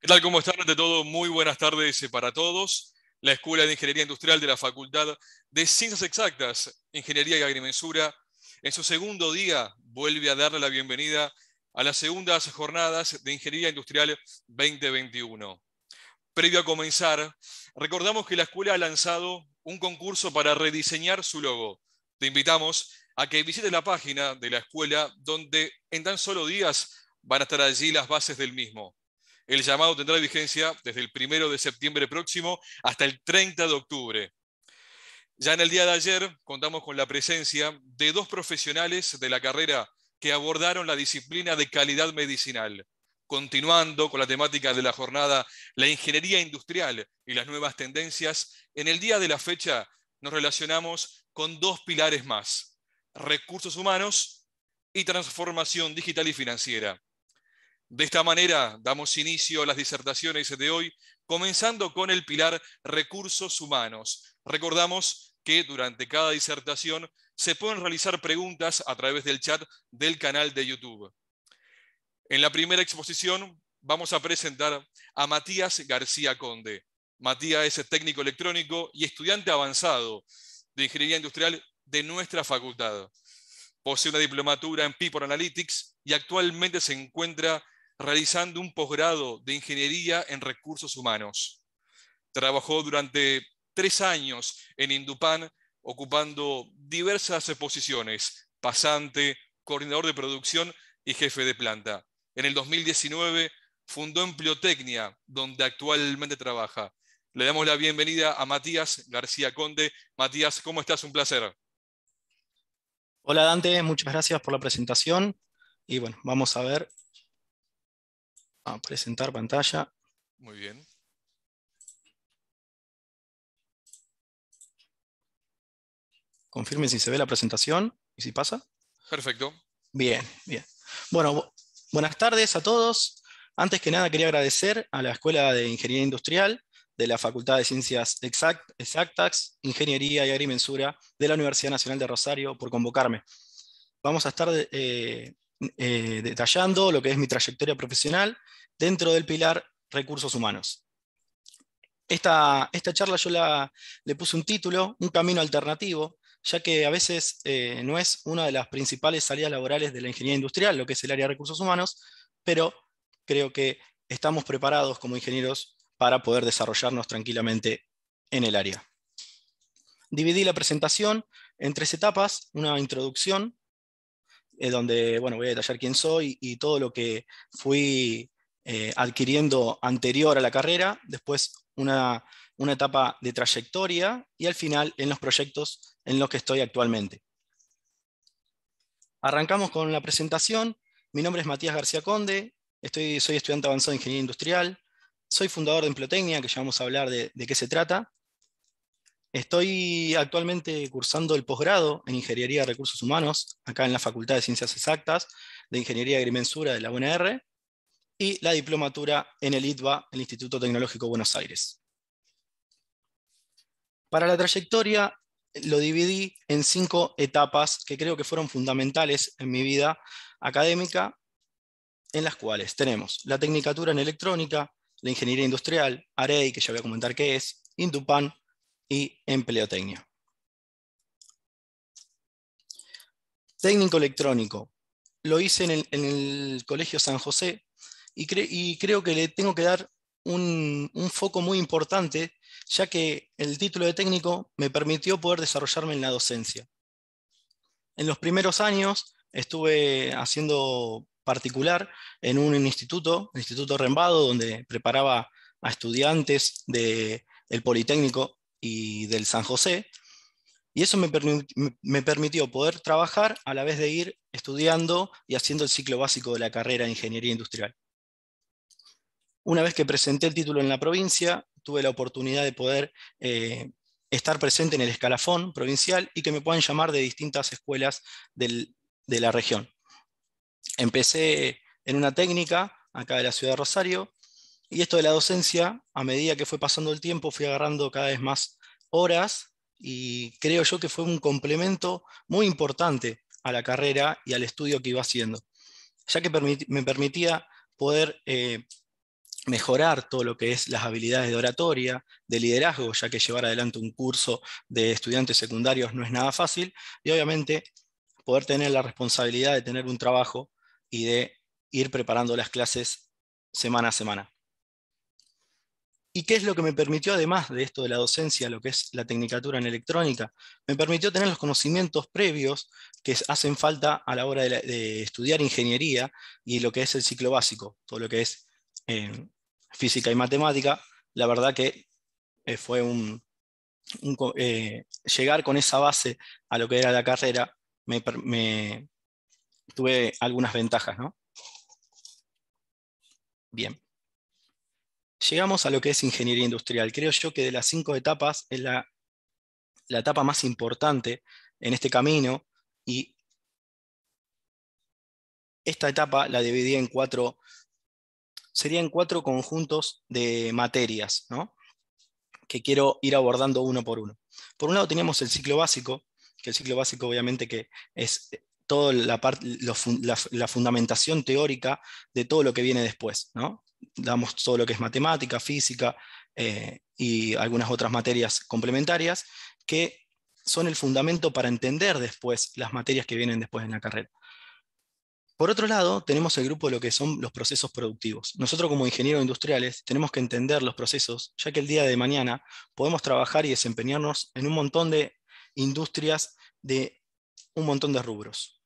¿Qué tal? como están? ante todo, muy buenas tardes eh, para todos. La Escuela de Ingeniería Industrial de la Facultad de Ciencias Exactas, Ingeniería y Agrimensura, en su segundo día vuelve a darle la bienvenida a las segundas jornadas de Ingeniería Industrial 2021. Previo a comenzar, recordamos que la escuela ha lanzado un concurso para rediseñar su logo. Te invitamos a que visites la página de la escuela, donde en tan solo días van a estar allí las bases del mismo. El llamado tendrá vigencia desde el primero de septiembre próximo hasta el 30 de octubre. Ya en el día de ayer contamos con la presencia de dos profesionales de la carrera que abordaron la disciplina de calidad medicinal, continuando con la temática de la jornada La ingeniería industrial y las nuevas tendencias. En el día de la fecha nos relacionamos con dos pilares más, recursos humanos y transformación digital y financiera. De esta manera damos inicio a las disertaciones de hoy, comenzando con el pilar recursos humanos. Recordamos que durante cada disertación se pueden realizar preguntas a través del chat del canal de YouTube. En la primera exposición vamos a presentar a Matías García Conde. Matías es técnico electrónico y estudiante avanzado de Ingeniería Industrial de nuestra facultad. Posee una diplomatura en People Analytics y actualmente se encuentra realizando un posgrado de ingeniería en recursos humanos. Trabajó durante tres años en Indupan, ocupando diversas posiciones, pasante, coordinador de producción y jefe de planta. En el 2019 fundó Empleotecnia, donde actualmente trabaja. Le damos la bienvenida a Matías García Conde. Matías, ¿cómo estás? Un placer. Hola Dante, muchas gracias por la presentación. Y bueno, vamos a ver presentar pantalla. Muy bien. Confirmen si se ve la presentación y si pasa. Perfecto. Bien, bien. Bueno, buenas tardes a todos. Antes que nada quería agradecer a la Escuela de Ingeniería Industrial de la Facultad de Ciencias Exactas, Ingeniería y Agrimensura de la Universidad Nacional de Rosario por convocarme. Vamos a estar eh, eh, detallando lo que es mi trayectoria profesional dentro del pilar recursos humanos. Esta, charla yo la, le puse un título, un camino alternativo, ya que a veces eh, no es una de las principales salidas laborales de la ingeniería industrial, lo que es el área de recursos humanos, pero creo que estamos preparados como ingenieros para poder desarrollarnos tranquilamente en el área. Dividí la presentación en tres etapas, una introducción, donde bueno, voy a detallar quién soy y todo lo que fui eh, adquiriendo anterior a la carrera, después una, etapa de trayectoria y al final en los proyectos en los que estoy actualmente. Arrancamos con la presentación. Mi nombre es Matías García Conde, Estoy, soy estudiante avanzado de Ingeniería Industrial, soy fundador de Emplotecnia, que ya vamos a hablar de, de qué se trata, Estoy actualmente cursando el posgrado en Ingeniería de Recursos Humanos, acá en la Facultad de Ciencias Exactas de Ingeniería Agrimensura de la UNR, y la diplomatura en el ITBA, el Instituto Tecnológico de Buenos Aires. Para la trayectoria lo dividí en cinco etapas que creo que fueron fundamentales en mi vida académica, en las cuales tenemos la Tecnicatura en Electrónica, la Ingeniería Industrial, AREI, que ya voy a comentar qué es, Indupan, y empleotecnia. Técnico electrónico. Lo hice en el, Colegio San José y, creo que le tengo que dar un, foco muy importante, ya que el título de técnico me permitió poder desarrollarme en la docencia. En los primeros años estuve haciendo particular en un instituto, el Instituto Rembado, donde preparaba a estudiantes del Politécnico y del San José. Y eso me, permitió poder trabajar a la vez de ir estudiando y haciendo el ciclo básico de la carrera de Ingeniería Industrial. Una vez que presenté el título en la provincia, tuve la oportunidad de poder eh, estar presente en el escalafón provincial y que me puedan llamar de distintas escuelas de la región. Empecé en una técnica acá de la ciudad de Rosario, y esto de la docencia, a medida que fue pasando el tiempo, fui agarrando cada vez más horas y creo yo que fue un complemento muy importante a la carrera y al estudio que iba haciendo, ya que me permitía poder eh, mejorar todo lo que es las habilidades de oratoria, de liderazgo, ya que llevar adelante un curso de estudiantes secundarios no es nada fácil, y obviamente poder tener la responsabilidad de tener un trabajo y de ir preparando las clases semana a semana. ¿Y qué es lo que me permitió, además de esto de la docencia, lo que es la tecnicatura en electrónica? Me permitió tener los conocimientos previos que hacen falta a la hora de, estudiar ingeniería y lo que es el ciclo básico, todo lo que es eh, física y matemática. La verdad que eh, fue un, eh, llegar con esa base a lo que era la carrera, me, me tuve algunas ventajas, ¿no? Bien. Llegamos a lo que es ingeniería industrial. Creo yo que de las cinco etapas es la, etapa más importante en este camino y esta etapa la dividí en cuatro, sería en cuatro conjuntos de materias, ¿no? que quiero ir abordando uno por uno. Por un lado tenemos el ciclo básico, que el ciclo básico obviamente que es toda la, fundamentación teórica de todo lo que viene después. Damos todo lo que es matemática, física eh, y algunas otras materias complementarias que son el fundamento para entender después las materias que vienen después en la carrera. Por otro lado, tenemos el grupo de lo que son los procesos productivos. Nosotros como ingenieros industriales tenemos que entender los procesos, ya que el día de mañana podemos trabajar y desempeñarnos en un montón de industrias de un montón de rubros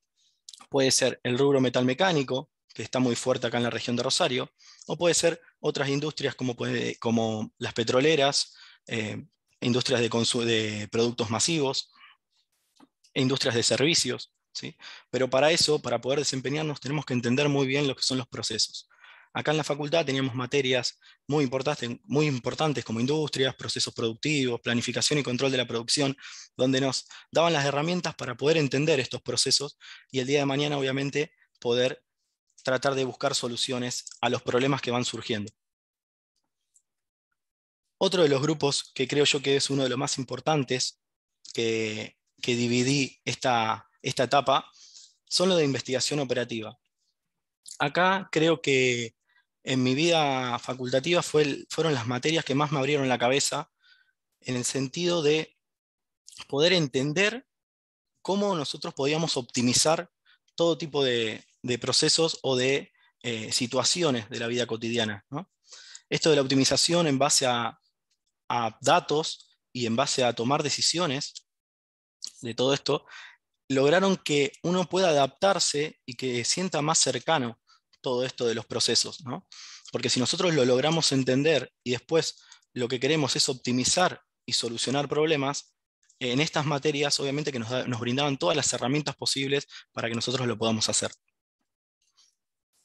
puede ser el rubro mecánico, que está muy fuerte acá en la región de Rosario, o puede ser otras industrias como, como las petroleras, eh, industrias de, de, productos masivos, industrias de servicios. ¿sí? Pero para eso, para poder desempeñarnos, tenemos que entender muy bien lo que son los procesos. Acá en la facultad teníamos materias muy importantes, como industrias, procesos productivos, planificación y control de la producción, donde nos daban las herramientas para poder entender estos procesos y el día de mañana, obviamente, poder tratar de buscar soluciones a los problemas que van surgiendo. Otro de los grupos que creo yo que es uno de los más importantes que, dividí esta, esta etapa son los de investigación operativa. Acá creo que en mi vida facultativa fueron las materias que más me abrieron la cabeza en el sentido de poder entender cómo nosotros podíamos optimizar todo tipo de, procesos o de eh, situaciones de la vida cotidiana. Esto de la optimización en base a, a datos y en base a tomar decisiones de todo esto, lograron que uno pueda adaptarse y que sienta más cercano todo esto de los procesos, ¿no? Porque si nosotros lo logramos entender y después lo que queremos es optimizar y solucionar problemas, en estas materias obviamente que nos, brindaban todas las herramientas posibles para que nosotros lo podamos hacer.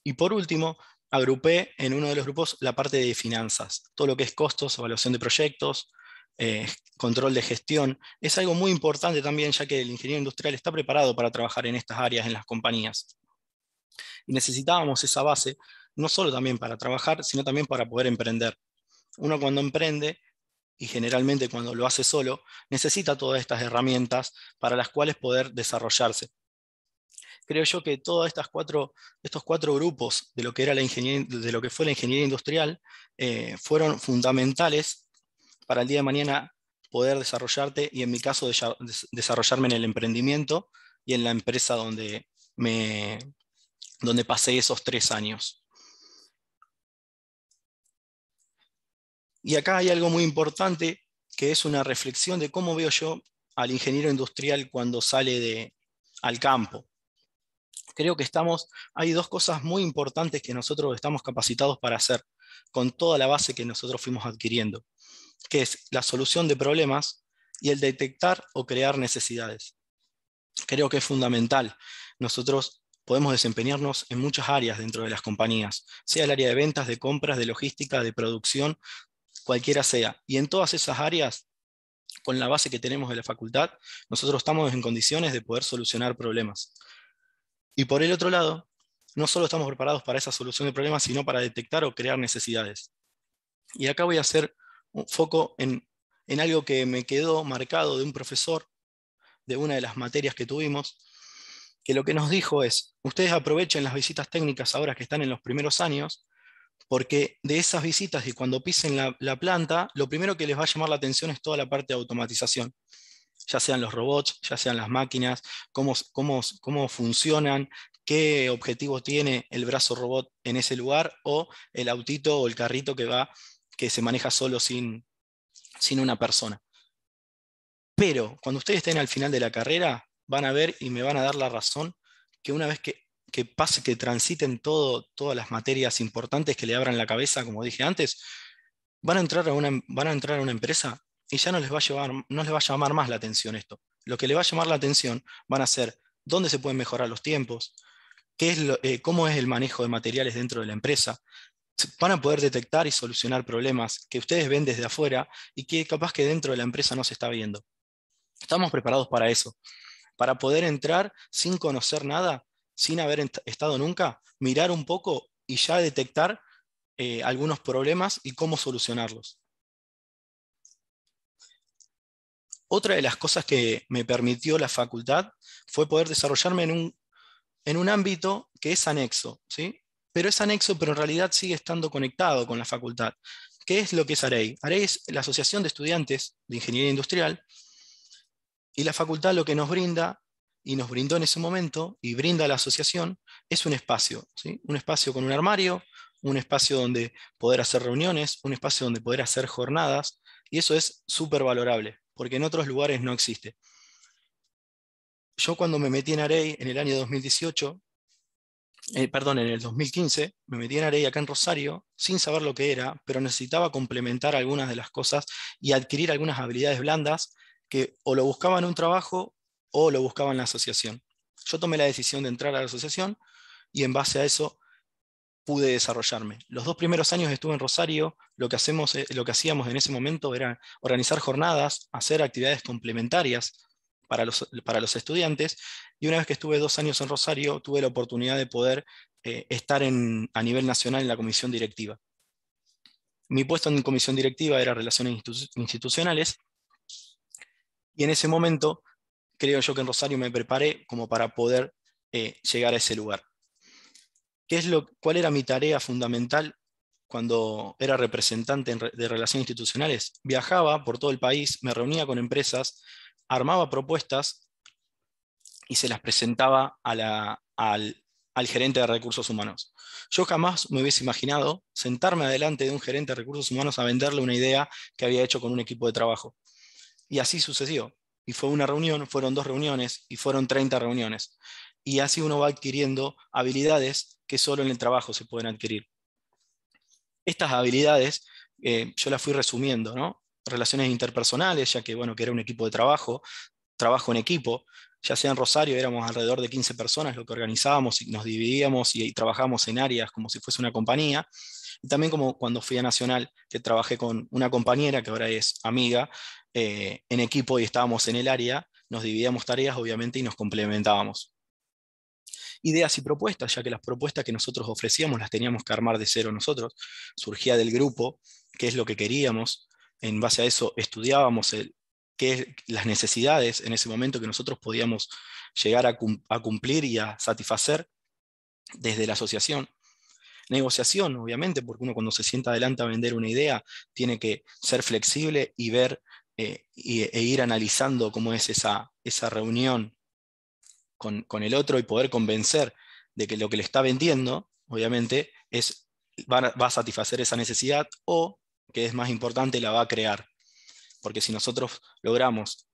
Y por último, agrupé en uno de los grupos la parte de finanzas, todo lo que es costos, evaluación de proyectos, eh, control de gestión. Es algo muy importante también, ya que el ingeniero industrial está preparado para trabajar en estas áreas en las compañías. Y necesitábamos esa base, no solo también para trabajar, sino también para poder emprender. Uno cuando emprende, y generalmente cuando lo hace solo, necesita todas estas herramientas para las cuales poder desarrollarse. Creo yo que todos estos cuatro grupos de lo que, era la de lo que fue la ingeniería industrial eh, fueron fundamentales para el día de mañana poder desarrollarte y en mi caso desarrollarme en el emprendimiento y en la empresa donde me, donde pasé esos tres años. Y acá hay algo muy importante que es una reflexión de cómo veo yo al ingeniero industrial cuando sale de, al campo. Creo que estamos, hay dos cosas muy importantes que nosotros estamos capacitados para hacer con toda la base que nosotros fuimos adquiriendo, que es la solución de problemas y el detectar o crear necesidades. Creo que es fundamental nosotros podemos desempeñarnos en muchas áreas dentro de las compañías, sea el área de ventas, de compras, de logística, de producción, cualquiera sea. Y en todas esas áreas, con la base que tenemos de la facultad, nosotros estamos en condiciones de poder solucionar problemas. Y por el otro lado, no solo estamos preparados para esa solución de problemas, sino para detectar o crear necesidades. Y acá voy a hacer un foco en, en algo que me quedó marcado de un profesor de una de las materias que tuvimos, que lo que nos dijo es, ustedes aprovechen las visitas técnicas ahora que están en los primeros años, porque de esas visitas y cuando pisen la, planta, lo primero que les va a llamar la atención es toda la parte de automatización, ya sean los robots, ya sean las máquinas, cómo, cómo, funcionan, qué objetivo tiene el brazo robot en ese lugar o el autito o el carrito que va que se maneja solo sin, sin una persona. Pero cuando ustedes estén al final de la carrera, van a ver y me van a dar la razón que una vez que, pase, que transiten todo, todas las materias importantes que le abran la cabeza, como dije antes, van a entrar a una, van a entrar a una empresa y ya no les, va a llevar, no les va a llamar más la atención esto. Lo que les va a llamar la atención van a ser dónde se pueden mejorar los tiempos, qué es eh, cómo es el manejo de materiales dentro de la empresa. Van a poder detectar y solucionar problemas que ustedes ven desde afuera y que capaz que dentro de la empresa no se está viendo. Estamos preparados para eso para poder entrar sin conocer nada, sin haber estado nunca, mirar un poco y ya detectar eh, algunos problemas y cómo solucionarlos. Otra de las cosas que me permitió la facultad fue poder desarrollarme en un, ámbito que es anexo, ¿sí? pero es anexo, pero en realidad sigue estando conectado con la facultad. ¿Qué es lo que es AREI? AREI es la Asociación de Estudiantes de Ingeniería Industrial y la facultad lo que nos brinda, y nos brindó en ese momento, y brinda la asociación, es un espacio, un espacio con un armario, un espacio donde poder hacer reuniones, un espacio donde poder hacer jornadas, y eso es súper valorable, porque en otros lugares no existe. Yo cuando me metí en Arey en el año 2018, eh, perdón, en el 2015, me metí en Arey acá en Rosario sin saber lo que era, pero necesitaba complementar algunas de las cosas y adquirir algunas habilidades blandas que o lo buscaban un trabajo o lo buscaban la asociación. Yo tomé la decisión de entrar a la asociación y en base a eso pude desarrollarme. Los dos primeros años estuve en Rosario, lo que, hacemos, eh, lo que hacíamos en ese momento era organizar jornadas, hacer actividades complementarias para los, para los estudiantes, y una vez que estuve dos años en Rosario, tuve la oportunidad de poder eh, estar a nivel nacional en la comisión directiva. Mi puesto en comisión directiva era relaciones institucionales, y en ese momento, creo yo que en Rosario me preparé como para poder eh, llegar a ese lugar. ¿Qué es lo, ¿Cuál era mi tarea fundamental cuando era representante de relaciones institucionales? Viajaba por todo el país, me reunía con empresas, armaba propuestas y se las presentaba al, al gerente de recursos humanos. Yo jamás me hubiese imaginado sentarme adelante de un gerente de recursos humanos a venderle una idea que había hecho con un equipo de trabajo. Y así sucedió. Y fue una reunión, fueron dos reuniones y fueron 30 reuniones. Y así uno va adquiriendo habilidades que solo en el trabajo se pueden adquirir. Estas habilidades eh, yo las fui resumiendo, ¿no? Relaciones interpersonales, ya que, bueno, que era un equipo de trabajo, trabajo en equipo, ya sea en Rosario éramos alrededor de 15 personas lo que organizábamos y nos dividíamos y, y trabajábamos en áreas como si fuese una compañía. Y también como cuando fui a Nacional, que trabajé con una compañera que ahora es amiga, eh, en equipo y estábamos en el área, nos dividíamos tareas obviamente y nos complementábamos. Ideas y propuestas, ya que las propuestas que nosotros ofrecíamos las teníamos que armar de cero nosotros, surgía del grupo, qué es lo que queríamos, en base a eso estudiábamos las necesidades en ese momento que nosotros podíamos llegar a cumplir y a satisfacer desde la asociación. Negociación, obviamente, porque uno cuando se sienta adelante a vender una idea tiene que ser flexible y ver eh, e ir analizando cómo es esa, esa reunión con, el otro y poder convencer de que lo que le está vendiendo, obviamente, es, va, a satisfacer esa necesidad o, que es más importante, la va a crear. Porque si nosotros logramos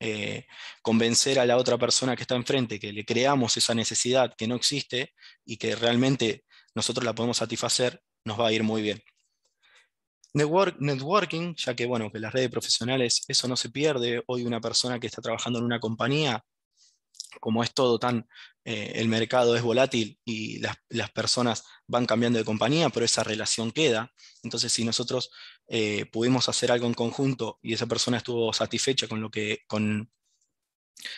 eh, convencer a la otra persona que está enfrente, que le creamos esa necesidad que no existe y que realmente nosotros la podemos satisfacer, nos va a ir muy bien. networking, ya que bueno, que las redes profesionales, eso no se pierde. Hoy una persona que está trabajando en una compañía, como es todo tan, eh, el mercado es volátil y las, personas van cambiando de compañía, pero esa relación queda. Entonces, si nosotros eh, pudimos hacer algo en conjunto y esa persona estuvo satisfecha con lo que, con,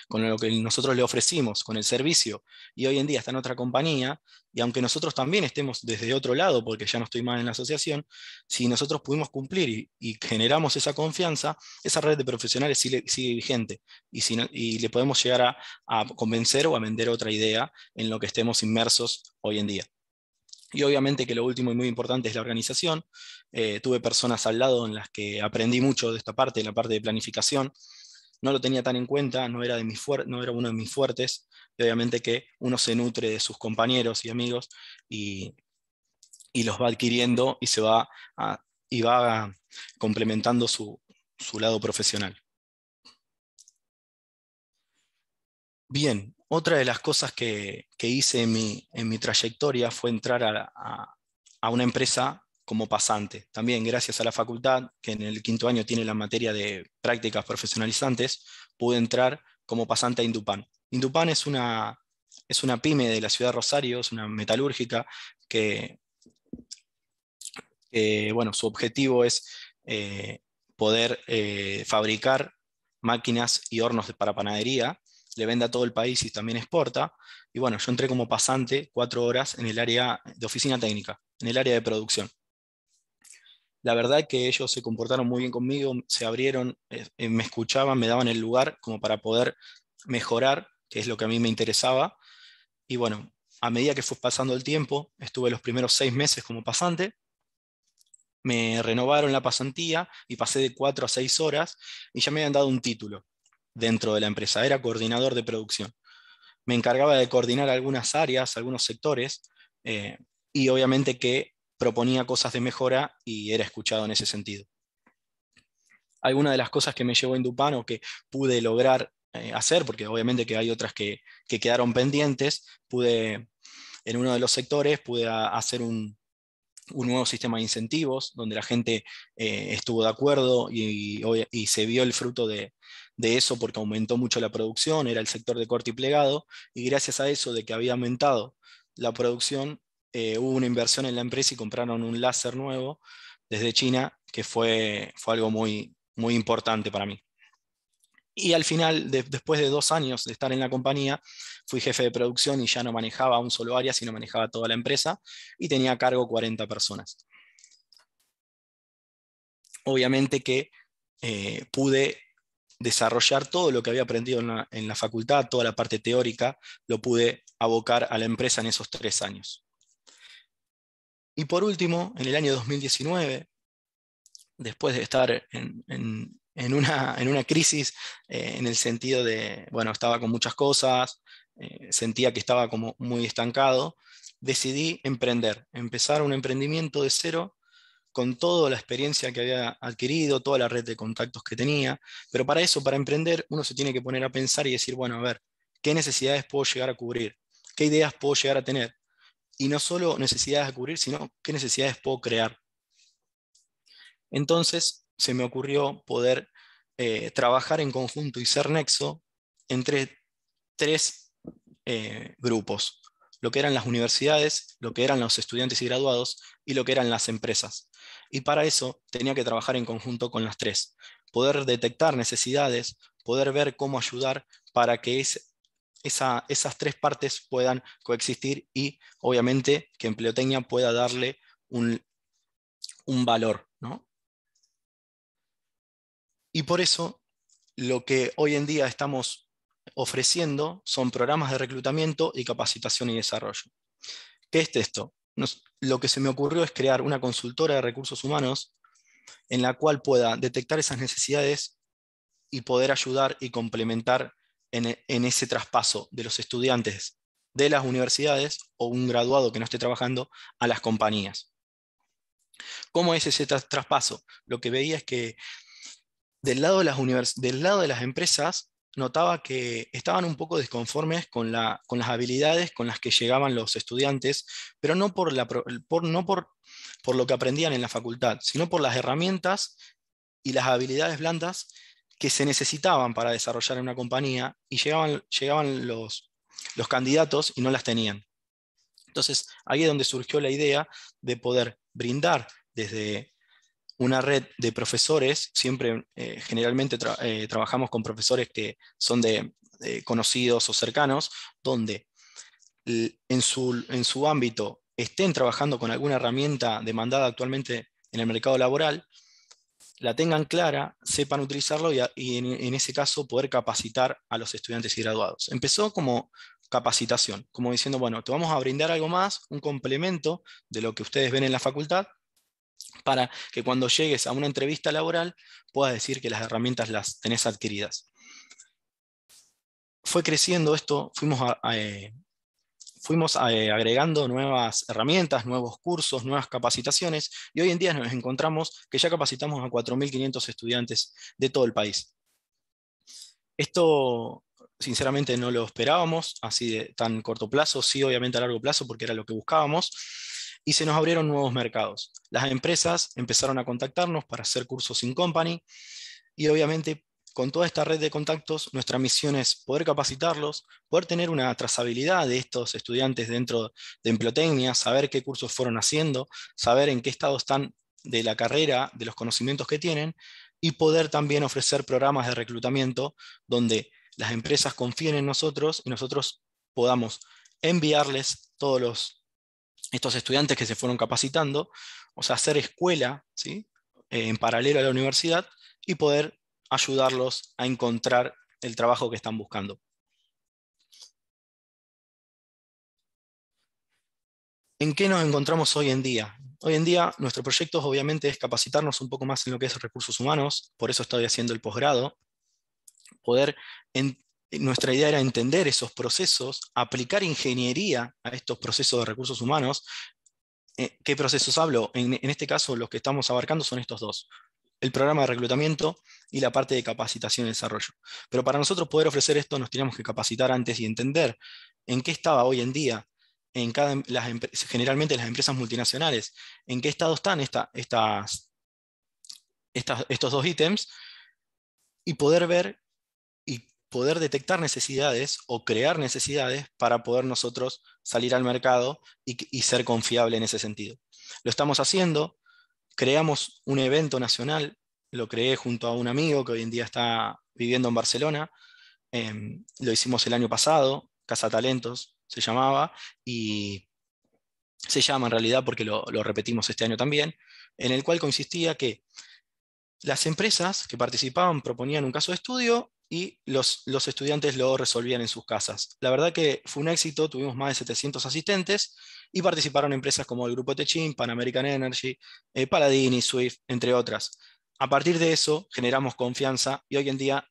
con lo que nosotros le ofrecimos, con el servicio, y hoy en día está en otra compañía, y aunque nosotros también estemos desde otro lado, porque ya no estoy más en la asociación, si nosotros pudimos cumplir y, generamos esa confianza, esa red de profesionales sigue, vigente, y, le podemos llegar a, convencer o a vender otra idea en lo que estemos inmersos hoy en día. Y obviamente que lo último y muy importante es la organización. Eh, tuve personas al lado en las que aprendí mucho de esta parte, de la parte de planificación, no lo tenía tan en cuenta, no era, de era uno de mis fuertes, obviamente que uno se nutre de sus compañeros y amigos y, los va adquiriendo y se va, y va complementando su, lado profesional. Bien, otra de las cosas que, hice en mi, en mi, trayectoria fue entrar a, una empresa como pasante. También gracias a la facultad, que en el quinto año tiene la materia de prácticas profesionalizantes, pude entrar como pasante a Indupan. Indupan es una, es una pyme de la ciudad de Rosario, es una metalúrgica que, bueno, su objetivo es eh, poder eh, fabricar máquinas y hornos para panadería, le vende a todo el país y también exporta. Y bueno, yo entré como pasante cuatro horas en el área de oficina técnica, en el área de producción la verdad que ellos se comportaron muy bien conmigo, se abrieron, eh, eh, me escuchaban, me daban el lugar como para poder mejorar, que es lo que a mí me interesaba. Y bueno, a medida que fue pasando el tiempo, estuve los primeros seis meses como pasante, me renovaron la pasantía y pasé de cuatro a seis horas y ya me habían dado un título dentro de la empresa, era coordinador de producción. Me encargaba de coordinar algunas áreas, algunos sectores, eh, y obviamente que proponía cosas de mejora y era escuchado en ese sentido. Algunas de las cosas que me llevó a que pude lograr eh, hacer, porque obviamente que hay otras que, quedaron pendientes, pude, en uno de los sectores, pude hacer un, nuevo sistema de incentivos, donde la gente eh, estuvo de acuerdo y, se vio el fruto de, de eso porque aumentó mucho la producción, era el sector de corte y plegado, y gracias a eso de que había aumentado la producción, eh, hubo una inversión en la empresa y compraron un láser nuevo desde China, que fue, algo muy, importante para mí. Y al final, después de dos años de estar en la compañía, fui jefe de producción y ya no manejaba un solo área, sino manejaba toda la empresa y tenía a cargo 40 personas. Obviamente que eh, pude desarrollar todo lo que había aprendido en la, facultad, toda la parte teórica, lo pude abocar a la empresa en esos tres años. Y por último, en el año 2019, después de estar en, una, crisis, eh, en el sentido de, bueno, estaba con muchas cosas, eh, sentía que estaba como muy estancado, decidí emprender, empezar un emprendimiento de cero con toda la experiencia que había adquirido, toda la red de contactos que tenía, pero para eso, para emprender, uno se tiene que poner a pensar y decir, bueno, a ver, ¿qué necesidades puedo llegar a cubrir? ¿Qué ideas puedo llegar a tener? y no solo necesidades de cubrir, sino qué necesidades puedo crear. Entonces se me ocurrió poder eh, trabajar en conjunto y ser nexo entre tres eh, grupos, lo que eran las universidades, lo que eran los estudiantes y graduados y lo que eran las empresas. Y para eso tenía que trabajar en conjunto con las tres, poder detectar necesidades, poder ver cómo ayudar para que es, esas tres partes puedan coexistir y obviamente que Empleotecnia pueda darle un, valor. Y por eso lo que hoy en día estamos ofreciendo son programas de reclutamiento y capacitación y desarrollo. ¿Qué es esto? lo que se me ocurrió es crear una consultora de recursos humanos en la cual pueda detectar esas necesidades y poder ayudar y complementar en, ese traspaso de los estudiantes de las universidades o un graduado que no esté trabajando a las compañías. ¿Cómo es ese traspaso? Lo que veía es que del lado de las, del lado de las empresas notaba que estaban un poco desconformes con, las habilidades con las que llegaban los estudiantes, pero no, no por lo que aprendían en la facultad, sino por las herramientas y las habilidades blandas que se necesitaban para desarrollar en una compañía y llegaban, llegaban los, candidatos y no las tenían. Entonces, ahí es donde surgió la idea de poder brindar desde una red de profesores, siempre eh, generalmente eh, trabajamos con profesores que son de, conocidos o cercanos, donde en su, en su ámbito estén trabajando con alguna herramienta demandada actualmente en el mercado laboral, la tengan clara, sepan utilizarlo y, en, ese caso poder capacitar a los estudiantes y graduados. Empezó como capacitación, como diciendo, bueno, te vamos a brindar algo más, un complemento de lo que ustedes ven en la facultad, para que cuando llegues a una entrevista laboral puedas decir que las herramientas las tenés adquiridas. Fue creciendo esto, fuimos a, eh, fuimos eh, agregando nuevas herramientas, nuevos cursos, nuevas capacitaciones y hoy en día nos encontramos que ya capacitamos a 4.500 estudiantes de todo el país. Esto sinceramente no lo esperábamos así de tan corto plazo, sí obviamente a largo plazo porque era lo que buscábamos y se nos abrieron nuevos mercados. Las empresas empezaron a contactarnos para hacer cursos in company y obviamente con toda esta red de contactos, nuestra misión es poder capacitarlos, poder tener una trazabilidad de estos estudiantes dentro de Emplotecnia, saber qué cursos fueron haciendo, saber en qué estado están de la carrera, de los conocimientos que tienen, y poder también ofrecer programas de reclutamiento donde las empresas confíen en nosotros y nosotros podamos enviarles todos los, estos estudiantes que se fueron capacitando, o sea, hacer escuela ¿sí? en paralelo a la universidad y poder ayudarlos a encontrar el trabajo que están buscando. ¿En qué nos encontramos hoy en día? Hoy en día nuestro proyecto obviamente es capacitarnos un poco más en lo que es recursos humanos, por eso estoy haciendo el posgrado, poder en, nuestra idea era entender esos procesos, aplicar ingeniería a estos procesos de recursos humanos. Eh, ¿Qué procesos hablo? en, este caso, los que estamos abarcando son estos dos el programa de reclutamiento y la parte de capacitación y desarrollo. Pero para nosotros poder ofrecer esto nos teníamos que capacitar antes y entender en qué estaba hoy en día, en cada, em, las, generalmente las empresas multinacionales, en qué estado están estas, estos dos ítems y poder ver y poder detectar necesidades o crear necesidades para poder nosotros salir al mercado y, y ser confiable en ese sentido. Lo estamos haciendo, creamos un evento nacional, lo creé junto a un amigo que hoy en día está viviendo en Barcelona, em, lo hicimos el año pasado, Casa Talentos se llamaba, y se llama en realidad porque lo, repetimos este año también, en el cual consistía que las empresas que participaban proponían un caso de estudio y los, los, estudiantes lo resolvían en sus casas. La verdad que fue un éxito, tuvimos más de 700 asistentes y participaron empresas como el Grupo Techin, Pan American Energy, eh, Paladini, Swift, entre otras. A partir de eso generamos confianza y hoy en día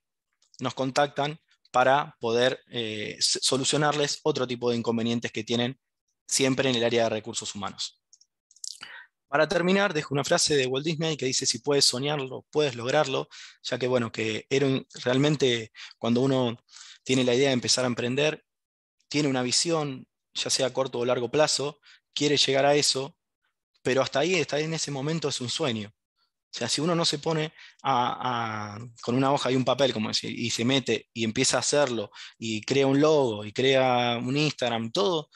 nos contactan para poder eh, solucionarles otro tipo de inconvenientes que tienen siempre en el área de recursos humanos. Para terminar, dejo una frase de Walt Disney que dice, si puedes soñarlo, puedes lograrlo, ya que, bueno, que era realmente cuando uno tiene la idea de empezar a emprender, tiene una visión, ya sea a corto o largo plazo, quiere llegar a eso, pero hasta ahí, está en ese momento es un sueño. O sea, si uno no se pone con una hoja y un papel, como decir, y se mete y empieza a hacerlo, y crea un logo, y crea un Instagram, todo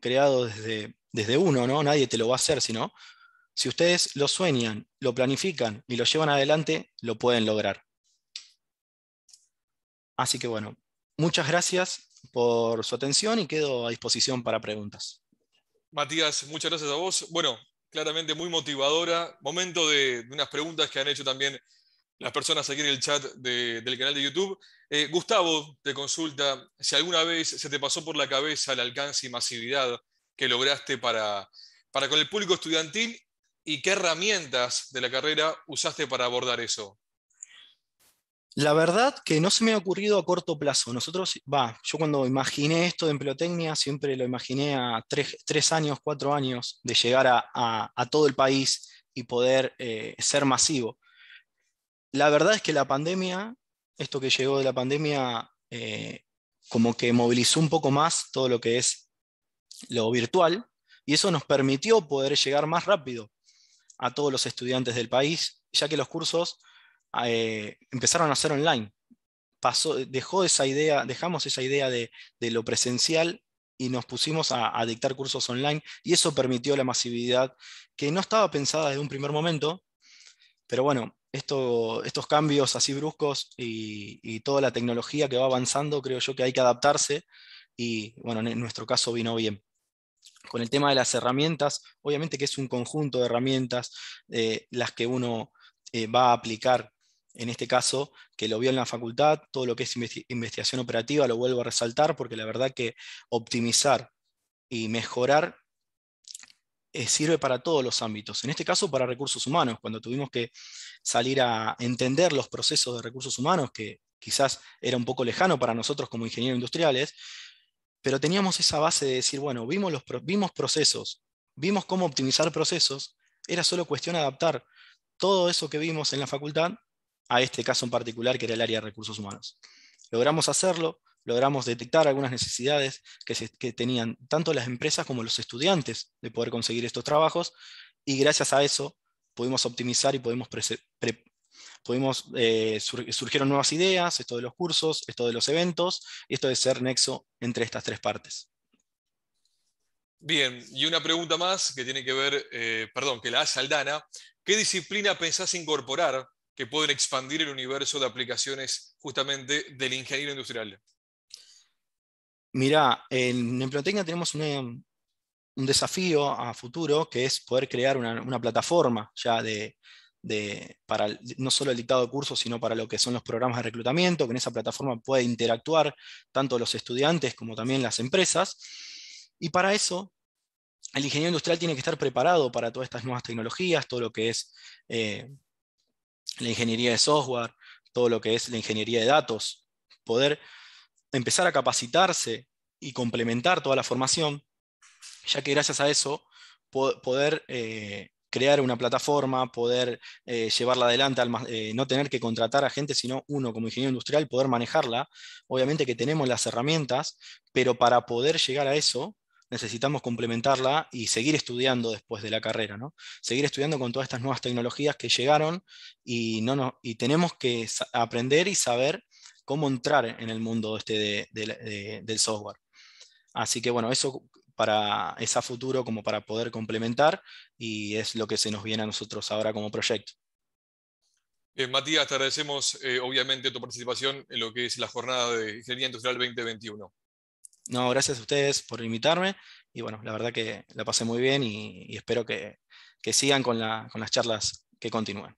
creado desde, desde uno, ¿no? Nadie te lo va a hacer, sino si ustedes lo sueñan, lo planifican y lo llevan adelante, lo pueden lograr. Así que bueno, muchas gracias por su atención y quedo a disposición para preguntas. Matías, muchas gracias a vos. Bueno, claramente muy motivadora. Momento de, unas preguntas que han hecho también las personas aquí en el chat del canal de YouTube. Eh, Gustavo te consulta si alguna vez se te pasó por la cabeza el alcance y masividad que lograste para con el público estudiantil y qué herramientas de la carrera usaste para abordar eso. La verdad que no se me ha ocurrido a corto plazo. Nosotros, va, yo cuando imaginé esto de empleotecnia, siempre lo imaginé a tres, tres años, cuatro años, de llegar a, todo el país y poder eh, ser masivo. La verdad es que la pandemia, esto que llegó de la pandemia, eh, como que movilizó un poco más todo lo que es lo virtual, y eso nos permitió poder llegar más rápido a todos los estudiantes del país, ya que los cursos eh, empezaron a hacer online. Pasó, dejó esa idea, dejamos esa idea de, lo presencial y nos pusimos a, dictar cursos online y eso permitió la masividad que no estaba pensada desde un primer momento, pero bueno, estos cambios así bruscos y, toda la tecnología que va avanzando, creo yo que hay que adaptarse y bueno, en nuestro caso vino bien. Con el tema de las herramientas, obviamente que es un conjunto de herramientas eh, las que uno eh, va a aplicar en este caso, que lo vio en la facultad, todo lo que es investigación operativa, lo vuelvo a resaltar, porque la verdad que optimizar y mejorar eh, sirve para todos los ámbitos. En este caso, para recursos humanos, cuando tuvimos que salir a entender los procesos de recursos humanos, que quizás era un poco lejano para nosotros como ingenieros industriales, pero teníamos esa base de decir, bueno, vimos, los, vimos procesos, vimos cómo optimizar procesos, era solo cuestión de adaptar todo eso que vimos en la facultad a este caso en particular, que era el área de recursos humanos. Logramos hacerlo, logramos detectar algunas necesidades que, tenían tanto las empresas como los estudiantes de poder conseguir estos trabajos, y gracias a eso pudimos optimizar y pudimos pudimos, eh, surgieron nuevas ideas, esto de los cursos, esto de los eventos, esto de ser nexo entre estas tres partes. Bien, y una pregunta más que tiene que ver, eh, perdón, que la hace Aldana. ¿Qué disciplina pensás incorporar que pueden expandir el universo de aplicaciones justamente del ingeniero industrial? Mira, en Emplotecnia tenemos em, un desafío a futuro que es poder crear una, plataforma ya de, para no solo el dictado de cursos, sino para lo que son los programas de reclutamiento, que en esa plataforma puede interactuar tanto los estudiantes como también las empresas. Y para eso, el ingeniero industrial tiene que estar preparado para todas estas nuevas tecnologías, todo lo que es eh, la ingeniería de software, todo lo que es la ingeniería de datos, poder empezar a capacitarse y complementar toda la formación, ya que gracias a eso poder eh, crear una plataforma, poder eh, llevarla adelante, eh, no tener que contratar a gente, sino uno como ingeniero industrial, poder manejarla. Obviamente que tenemos las herramientas, pero para poder llegar a eso necesitamos complementarla y seguir estudiando después de la carrera, ¿no? Seguir estudiando con todas estas nuevas tecnologías que llegaron y, no y tenemos que aprender y saber cómo entrar en el mundo este del software. Así que bueno, eso para a futuro como para poder complementar y es lo que se nos viene a nosotros ahora como proyecto. Matías, te agradecemos eh, obviamente tu participación en lo que es la jornada de Ingeniería Industrial 2021. No, gracias a ustedes por invitarme y bueno, la verdad que la pasé muy bien y, espero que, sigan con, las charlas que continúen.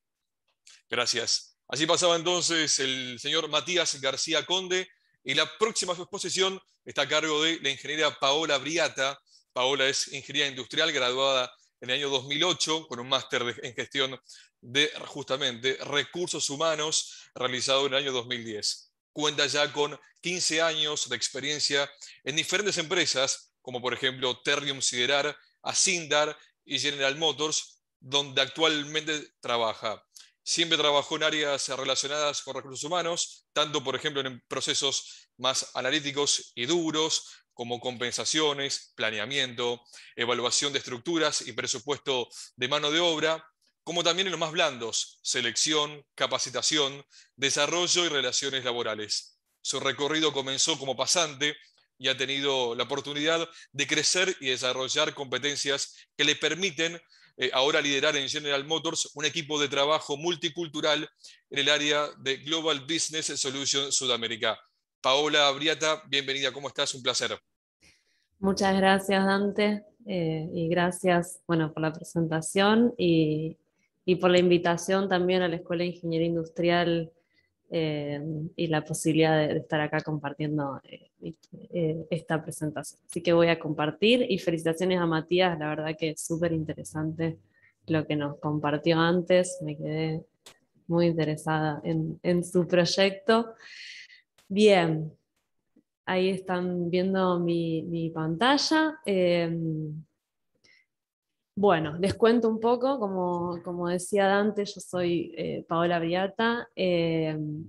Gracias. Así pasaba entonces el señor Matías García Conde y la próxima exposición está a cargo de la ingeniera Paola Briata. Paola es ingeniera industrial graduada en el año 2008 con un máster en gestión de justamente recursos humanos realizado en el año 2010 cuenta ya con 15 años de experiencia en diferentes empresas, como por ejemplo Terrium Siderar, Asindar y General Motors, donde actualmente trabaja. Siempre trabajó en áreas relacionadas con recursos humanos, tanto por ejemplo en procesos más analíticos y duros, como compensaciones, planeamiento, evaluación de estructuras y presupuesto de mano de obra, como también en los más blandos, selección, capacitación, desarrollo y relaciones laborales. Su recorrido comenzó como pasante y ha tenido la oportunidad de crecer y desarrollar competencias que le permiten eh, ahora liderar en General Motors un equipo de trabajo multicultural en el área de Global Business Solutions Sudamérica. Paola Abriata, bienvenida, ¿cómo estás? Un placer. Muchas gracias, Dante, eh, y gracias bueno, por la presentación y, y por la invitación también a la Escuela de Ingeniería Industrial eh, y la posibilidad de, estar acá compartiendo eh, eh, esta presentación. Así que voy a compartir y felicitaciones a Matías, la verdad que es súper interesante lo que nos compartió antes, me quedé muy interesada en, su proyecto. Bien, ahí están viendo mi, pantalla. Bueno, les cuento un poco, como, decía Dante, yo soy eh, Paola Briata, em,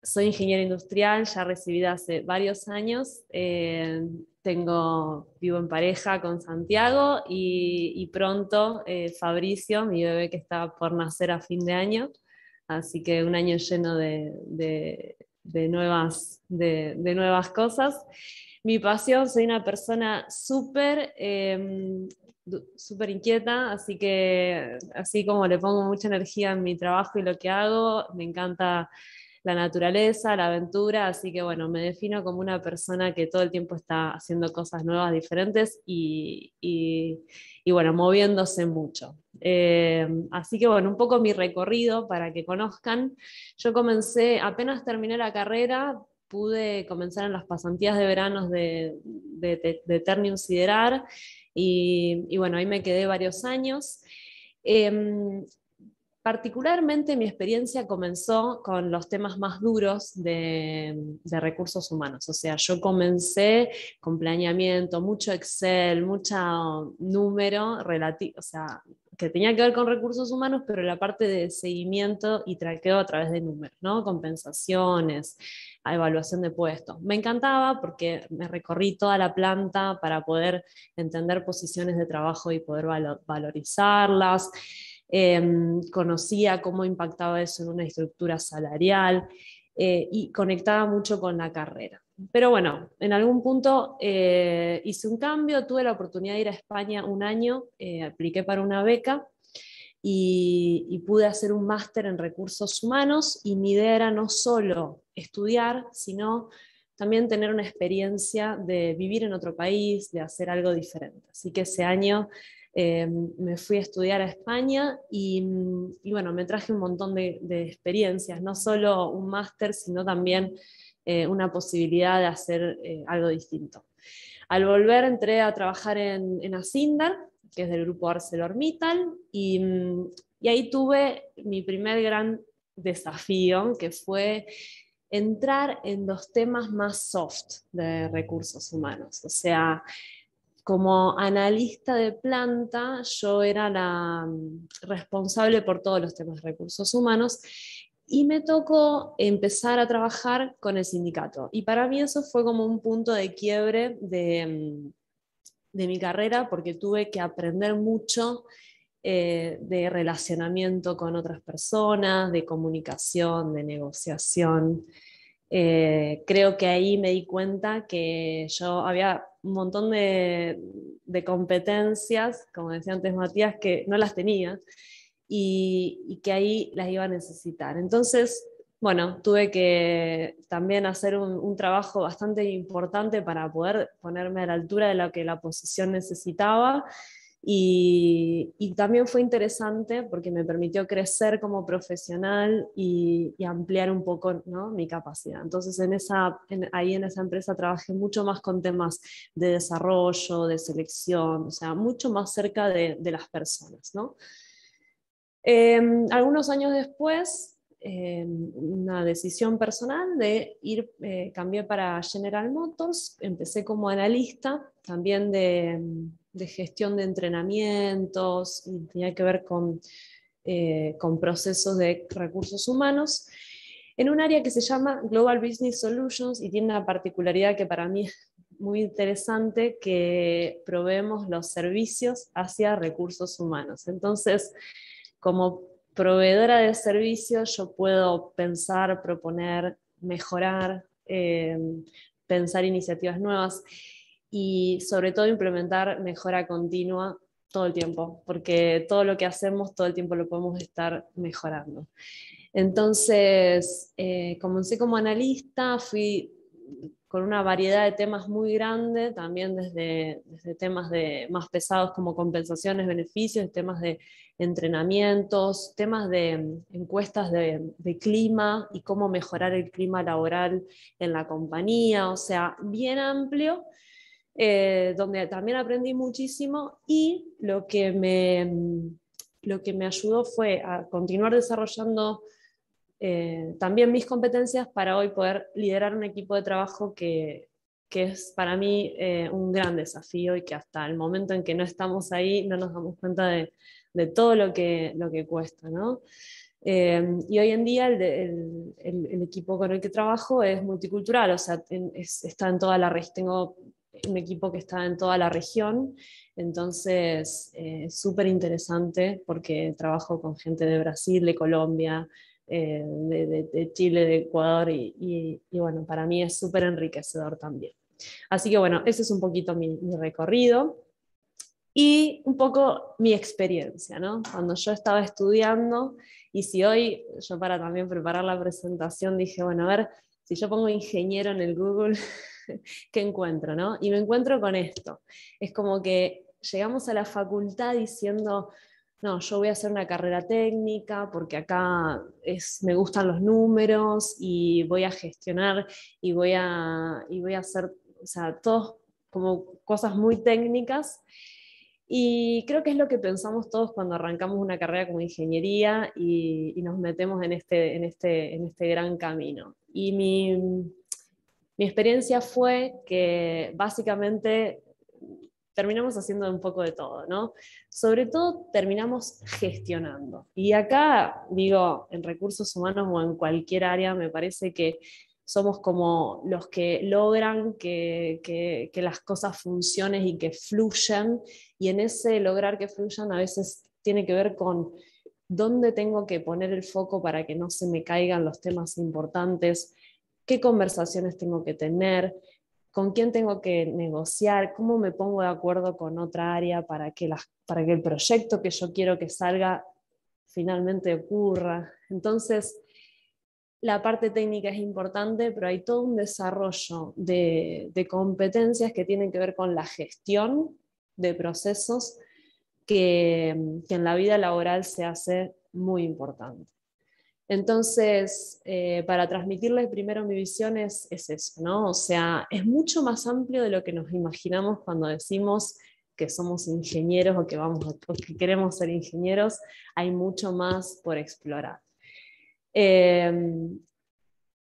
soy ingeniera industrial, ya recibida hace varios años, em, tengo, vivo en pareja con Santiago y, pronto eh, Fabricio, mi bebé que está por nacer a fin de año, así que un año lleno nuevas, de, de nuevas cosas mi pasión. Soy una persona em, súper inquieta, así que así como le pongo mucha energía en mi trabajo y lo que hago, me encanta la naturaleza, la aventura, así que bueno, me defino como una persona que todo el tiempo está haciendo cosas nuevas, diferentes y, bueno, moviéndose mucho. Em, así que bueno, un poco mi recorrido para que conozcan. Yo comencé, apenas terminé la carrera, pude comenzar en las pasantías de verano de, de, Ternium Siderar y, bueno, ahí me quedé varios años. Em, particularmente mi experiencia comenzó con los temas más duros de, recursos humanos, o sea, yo comencé con planeamiento, mucho Excel, mucho número relativo, o sea, que tenía que ver con recursos humanos, pero la parte de seguimiento y traqueo a través de números, ¿no? Compensaciones, a evaluación de puestos. Me encantaba porque me recorrí toda la planta para poder entender posiciones de trabajo y poder valorizarlas. Em, conocía cómo impactaba eso en una estructura salarial eh, y conectaba mucho con la carrera. Pero bueno, en algún punto eh, hice un cambio, tuve la oportunidad de ir a España un año, eh, apliqué para una beca y, y pude hacer un máster en recursos humanos y mi idea era no solo estudiar, sino también tener una experiencia de vivir en otro país, de hacer algo diferente. Así que ese año eh, me fui a estudiar a España y, bueno, me traje un montón de, experiencias, no solo un máster, sino también eh, una posibilidad de hacer eh, algo distinto. Al volver entré a trabajar en, en que es del grupo ArcelorMittal, y, y ahí tuve mi primer gran desafío, que fue entrar en los temas más soft de recursos humanos. O sea, como analista de planta, yo era la mm, responsable por todos los temas de recursos humanos y me tocó empezar a trabajar con el sindicato. Y para mí eso fue como un punto de quiebre de, mm, de mi carrera porque tuve que aprender mucho eh, de relacionamiento con otras personas, de comunicación, de negociación. Eh, creo que ahí me di cuenta que yo había un montón de, competencias, como decía antes Matías, que no las tenía y, que ahí las iba a necesitar. Entonces, bueno, tuve que también hacer un, un trabajo bastante importante para poder ponerme a la altura de lo que la posición necesitaba y, también fue interesante porque me permitió crecer como profesional y, ampliar un poco mi capacidad. Entonces, en esa, ahí en esa empresa trabajé mucho más con temas de desarrollo, de selección, o sea, mucho más cerca de, las personas. Em, algunos años después, em, una decisión personal de ir, eh, cambié para General Motors, empecé como analista también de em, de gestión de entrenamientos y tenía que ver con, eh, con procesos de recursos humanos, en un área que se llama Global Business Solutions y tiene una particularidad que para mí es muy interesante, que proveemos los servicios hacia recursos humanos. Entonces, como proveedora de servicios, yo puedo pensar, proponer, mejorar, eh, pensar iniciativas nuevas y sobre todo implementar mejora continua todo el tiempo, porque todo lo que hacemos todo el tiempo lo podemos estar mejorando. Entonces, eh, comencé como analista, fui con una variedad de temas muy grande, también desde, desde temas de, más pesados como compensaciones, beneficios, temas de entrenamientos, temas de encuestas de, de, clima y cómo mejorar el clima laboral en la compañía, o sea, bien amplio eh, donde también aprendí muchísimo y lo que me, mm, lo que me ayudó fue a continuar desarrollando eh, también mis competencias para hoy poder liderar un equipo de trabajo que, que es para mí eh, un gran desafío y que hasta el momento en que no estamos ahí no nos damos cuenta de, todo lo que, lo que cuesta. y hoy en día el, equipo con el que trabajo es multicultural, o sea, está en toda la red. Tengo un equipo que está en toda la región, entonces eh, súper interesante porque trabajo con gente de Brasil, de Colombia, eh, de, Chile, de Ecuador y, bueno, para mí es súper enriquecedor también. Así que bueno, ese es un poquito mi, mi recorrido y un poco mi experiencia, ¿no? Cuando yo estaba estudiando y si hoy yo para también preparar la presentación dije, bueno, a ver, si yo pongo ingeniero en el Google, que encuentro, ¿no? Y me encuentro con esto. Es como que llegamos a la facultad diciendo, no, yo voy a hacer una carrera técnica porque acá es, me gustan los números y voy a gestionar y voy a, voy a hacer, o sea, como cosas muy técnicas. Y creo que es lo que pensamos todos cuando arrancamos una carrera como ingeniería y, y nos metemos en este, en, este, en este gran camino. Y mi, mi experiencia fue que básicamente terminamos haciendo un poco de todo, ¿no? Sobre todo terminamos gestionando. Y acá, digo, en recursos humanos o en cualquier área, me parece que somos como los que logran que, las cosas funcionen y que fluyan. Y en ese lograr que fluyan a veces tiene que ver con dónde tengo que poner el foco para que no se me caigan los temas importantes, qué conversaciones tengo que tener, con quién tengo que negociar, cómo me pongo de acuerdo con otra área para que, el proyecto que yo quiero que salga finalmente ocurra. Entonces, la parte técnica es importante, pero hay todo un desarrollo de, competencias que tienen que ver con la gestión de procesos que en la vida laboral se hace muy importante. Entonces, eh, para transmitirles primero mi visión es, eso, ¿no? O sea, es mucho más amplio de lo que nos imaginamos cuando decimos que somos ingenieros o que, vamos queremos ser ingenieros, hay mucho más por explorar. Em,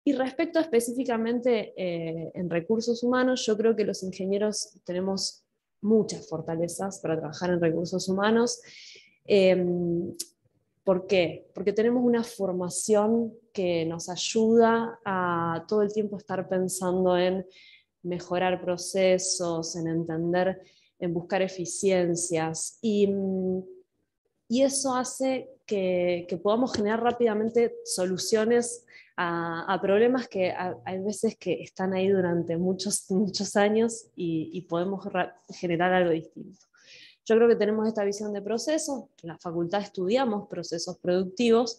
y respecto específicamente eh, en recursos humanos, yo creo que los ingenieros tenemos muchas fortalezas para trabajar en recursos humanos. Em, ¿Por qué? Porque tenemos una formación que nos ayuda a todo el tiempo estar pensando en mejorar procesos, en entender, en buscar eficiencias. Y, eso hace que, podamos generar rápidamente soluciones a, problemas que hay veces que están ahí durante muchos, muchos años y podemos generar algo distinto. Yo creo que tenemos esta visión de procesos, en la facultad estudiamos procesos productivos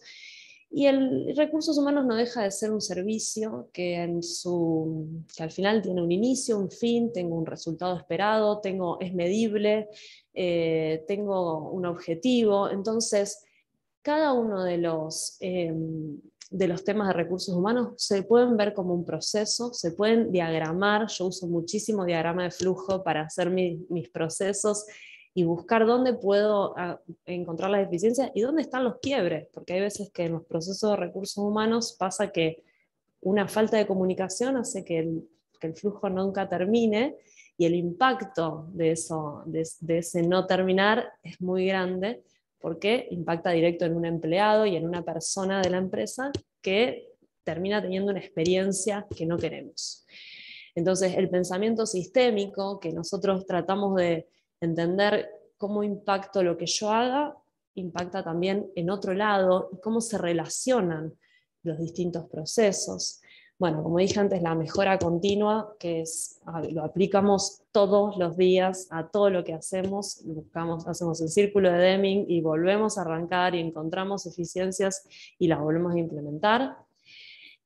y el recursos humanos no deja de ser un servicio que, al final tiene un inicio, un fin, tengo un resultado esperado, tengo, es medible, eh, tengo un objetivo. Entonces, cada uno de los, em, de los temas de recursos humanos se pueden ver como un proceso, se pueden diagramar. Yo uso muchísimo diagrama de flujo para hacer mis procesos y buscar dónde puedo ah, encontrar las deficiencias y dónde están los quiebres, porque hay veces que en los procesos de recursos humanos pasa que una falta de comunicación hace que el, flujo nunca termine y el impacto de, eso, de ese no terminar es muy grande porque impacta directo en un empleado y en una persona de la empresa que termina teniendo una experiencia que no queremos. Entonces, el pensamiento sistémico que nosotros tratamos de, entender cómo impacto lo que yo haga, impacta también en otro lado cómo se relacionan los distintos procesos. Bueno, como dije antes, la mejora continua, que es, lo aplicamos todos los días a todo lo que hacemos, buscamos, hacemos el círculo de Deming y volvemos a arrancar y encontramos eficiencias y las volvemos a implementar.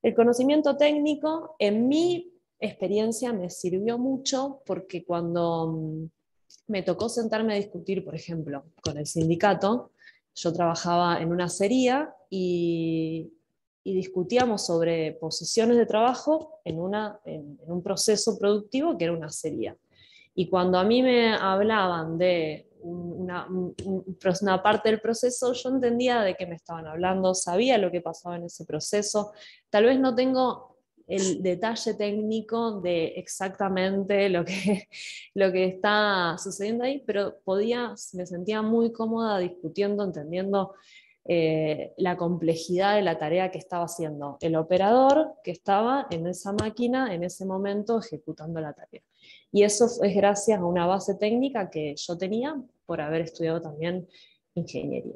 El conocimiento técnico, en mi experiencia, me sirvió mucho porque cuando mm, me tocó sentarme a discutir, por ejemplo, con el sindicato. Yo trabajaba en una acería y, discutíamos sobre posiciones de trabajo en, un proceso productivo que era una acería. Y cuando a mí me hablaban de una, una, parte del proceso, yo entendía de qué me estaban hablando, sabía lo que pasaba en ese proceso. Tal vez no tengo el detalle técnico de exactamente lo que, lo que está sucediendo ahí, pero podía, me sentía muy cómoda discutiendo, entendiendo eh, la complejidad de la tarea que estaba haciendo el operador que estaba en esa máquina en ese momento ejecutando la tarea. Y eso es gracias a una base técnica que yo tenía por haber estudiado también ingeniería.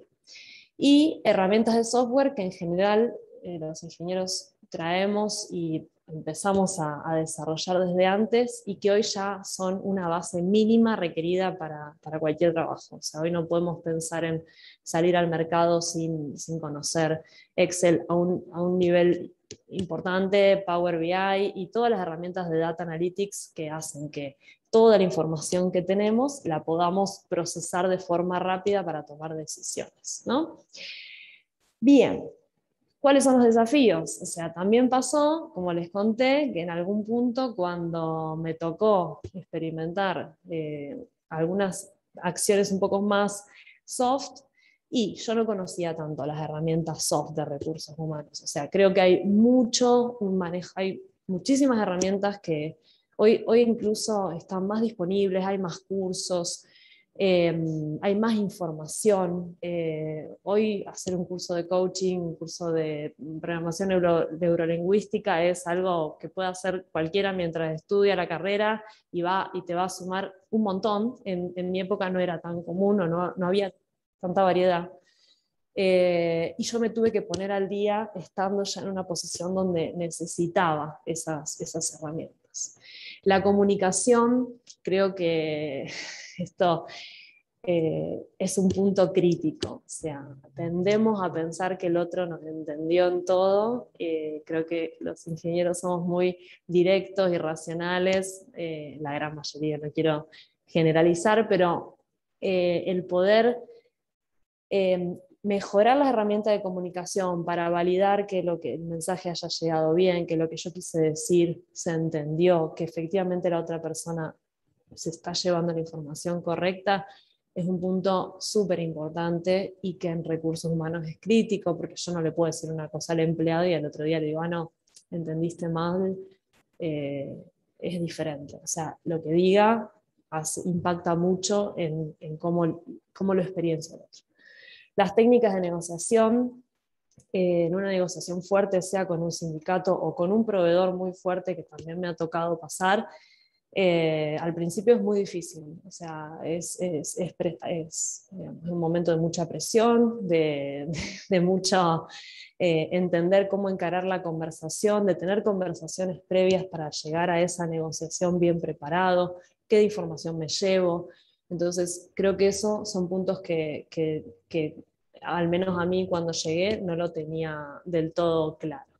Y herramientas de software que en general eh, los ingenieros traemos y empezamos a, desarrollar desde antes y que hoy ya son una base mínima requerida para, cualquier trabajo. O sea, hoy no podemos pensar en salir al mercado sin, conocer Excel a un, a un, nivel importante, Power BI y todas las herramientas de Data Analytics que hacen que toda la información que tenemos la podamos procesar de forma rápida para tomar decisiones. ¿no? Bien, ¿Cuáles son los desafíos? O sea, también pasó, como les conté, que en algún punto cuando me tocó experimentar eh, algunas acciones un poco más soft, y yo no conocía tanto las herramientas soft de recursos humanos. O sea, creo que hay mucho muchísimas herramientas que hoy incluso están más disponibles, hay más cursos, Em, hay más información. Eh, hoy hacer un curso de coaching, un curso de programación neurolingüística es algo que puede hacer cualquiera mientras estudia la carrera y, va, y te va a sumar un montón. En, mi época no era tan común o no, había tanta variedad. Eh, y yo me tuve que poner al día estando ya en una posición donde necesitaba esas, esas herramientas. La comunicación, creo que esto eh, es un punto crítico, o sea, tendemos a pensar que el otro nos entendió en todo, eh, creo que los ingenieros somos muy directos y racionales, eh, la gran mayoría, no quiero generalizar, pero el poder mejorar las herramientas de comunicación para validar que, lo que el mensaje haya llegado bien, que lo que yo quise decir se entendió, que efectivamente la otra persona se está llevando la información correcta, es un punto súper importante y que en recursos humanos es crítico, porque yo no le puedo decir una cosa al empleado y al otro día le digo, ah, no, entendiste mal, eh, es diferente. O sea, lo que diga impacta mucho en, cómo, cómo lo experiencia el otro. Las técnicas de negociación, eh, en una negociación fuerte, sea con un sindicato o con un proveedor muy fuerte, que también me ha tocado pasar, eh, al principio es muy difícil, o sea, es, es, es, un momento de mucha presión, de, de, mucho eh, entender cómo encarar la conversación, de tener conversaciones previas para llegar a esa negociación bien preparado, qué información me llevo, entonces, creo que esos son puntos que, al menos a mí cuando llegué no lo tenía del todo claro.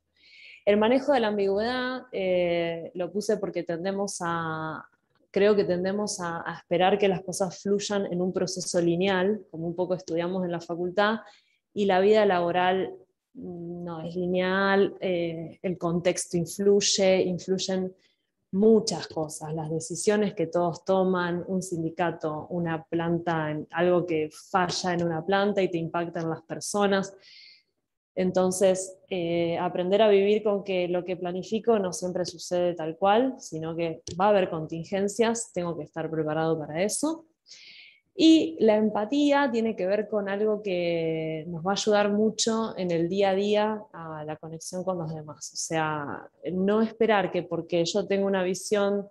El manejo de la ambigüedad eh, lo puse porque tendemos a, creo que tendemos a, esperar que las cosas fluyan en un proceso lineal, como un poco estudiamos en la facultad, y la vida laboral no es lineal, eh, el contexto influye, influyen muchas cosas, las decisiones que todos toman, un sindicato, una planta, algo que falla en una planta y te impacta en las personas. Entonces, eh, aprender a vivir con que lo que planifico no siempre sucede tal cual, sino que va a haber contingencias, tengo que estar preparado para eso. Y la empatía tiene que ver con algo que nos va a ayudar mucho en el día a día a la conexión con los demás. O sea, no esperar que porque yo tengo una visión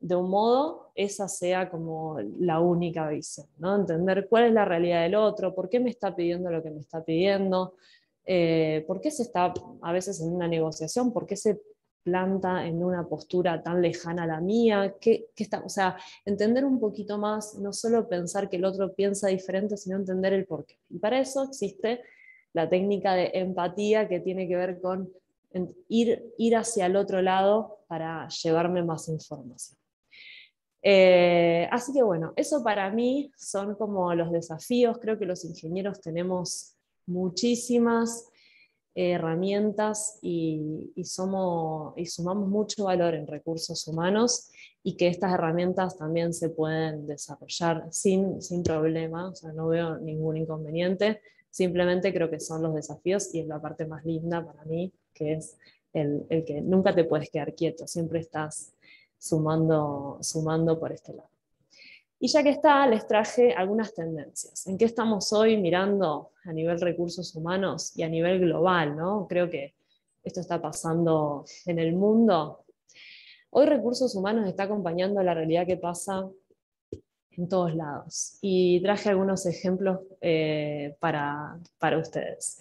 de un modo, esa sea como la única visión, ¿no? Entender cuál es la realidad del otro, por qué me está pidiendo lo que me está pidiendo, eh, por qué se está a veces en una negociación, por qué se planta en una postura tan lejana a la mía? está, o sea, entender un poquito más, no solo pensar que el otro piensa diferente, sino entender el porqué. Y para eso existe la técnica de empatía que tiene que ver con ir, ir hacia el otro lado para llevarme más información. Eh, así que bueno, eso para mí son como los desafíos. Creo que los ingenieros tenemos muchísimas herramientas y, somos, y sumamos mucho valor en recursos humanos y que estas herramientas también se pueden desarrollar sin, sin problema, o sea, no veo ningún inconveniente, simplemente creo que son los desafíos y es la parte más linda para mí, que es el, el que nunca te puedes quedar quieto, siempre estás sumando, sumando por este lado. Y ya que está, les traje algunas tendencias. ¿En qué estamos hoy mirando a nivel recursos humanos y a nivel global? ¿no? Creo que esto está pasando en el mundo. Hoy recursos humanos está acompañando la realidad que pasa en todos lados. Y traje algunos ejemplos eh, para, para, ustedes.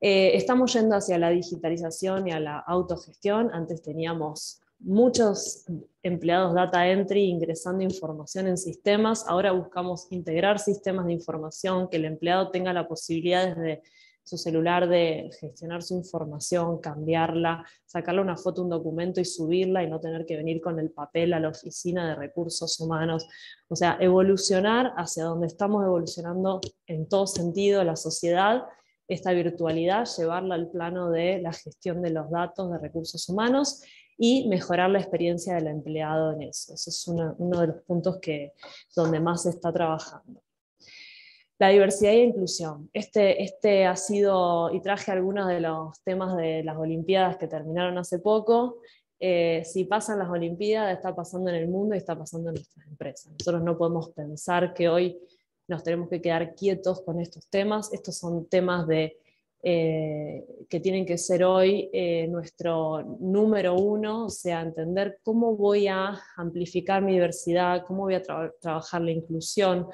Eh, estamos yendo hacia la digitalización y a la autogestión. Antes teníamos muchos empleados data entry ingresando información en sistemas. Ahora buscamos integrar sistemas de información, que el empleado tenga la posibilidad desde su celular de gestionar su información, cambiarla, sacarle una foto, un documento y subirla y no tener que venir con el papel a la oficina de recursos humanos. O sea, evolucionar hacia donde estamos evolucionando en todo sentido la sociedad, esta virtualidad, llevarla al plano de la gestión de los datos de recursos humanos y mejorar la experiencia del empleado en eso. Ese es uno de los puntos que, donde más se está trabajando. La diversidad e inclusión. Este, este ha sido, y traje algunos de los temas de las Olimpiadas que terminaron hace poco, eh, si pasan las Olimpiadas, está pasando en el mundo y está pasando en nuestras empresas. Nosotros no podemos pensar que hoy nos tenemos que quedar quietos con estos temas. Estos son temas de eh, que tienen que ser hoy eh, nuestro número uno, o sea, entender cómo voy a amplificar mi diversidad, cómo voy a trabajar la inclusión,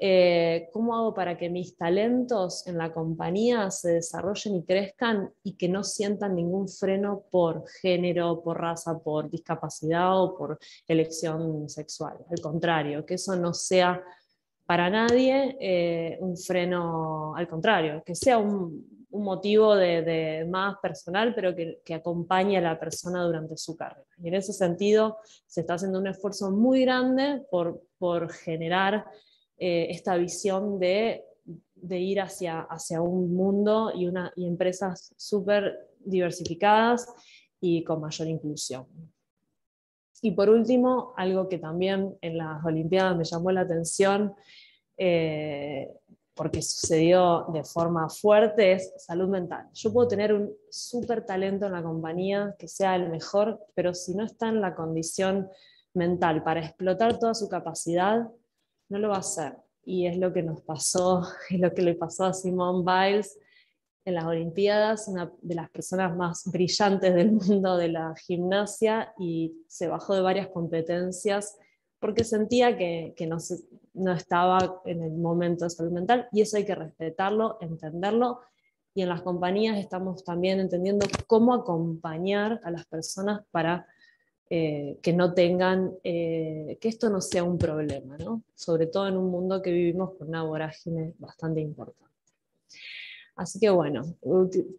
eh, cómo hago para que mis talentos en la compañía se desarrollen y crezcan y que no sientan ningún freno por género, por raza, por discapacidad o por elección sexual. Al contrario, que eso no sea para nadie un freno, al contrario, que sea un, un motivo de, más personal, pero que, acompañe a la persona durante su carrera. Y en ese sentido, se está haciendo un esfuerzo muy grande por, generar eh, esta visión de, ir hacia, hacia un mundo y, una, empresas súper diversificadas y con mayor inclusión. Y por último, algo que también en las Olimpiadas me llamó la atención, eh, porque sucedió de forma fuerte, es salud mental. Yo puedo tener un súper talento en la compañía, que sea el mejor, pero si no está en la condición mental para explotar toda su capacidad, no lo va a hacer. Y es lo que nos pasó, es lo que le pasó a Simone Biles en las Olimpiadas, una de las personas más brillantes del mundo de la gimnasia, y se bajó de varias competencias porque sentía que, no, estaba en el momento de salud mental y eso hay que respetarlo, entenderlo. Y en las compañías estamos también entendiendo cómo acompañar a las personas para eh, que no tengan, eh, que esto no sea un problema, sobre todo en un mundo que vivimos con una vorágine bastante importante. Así que bueno,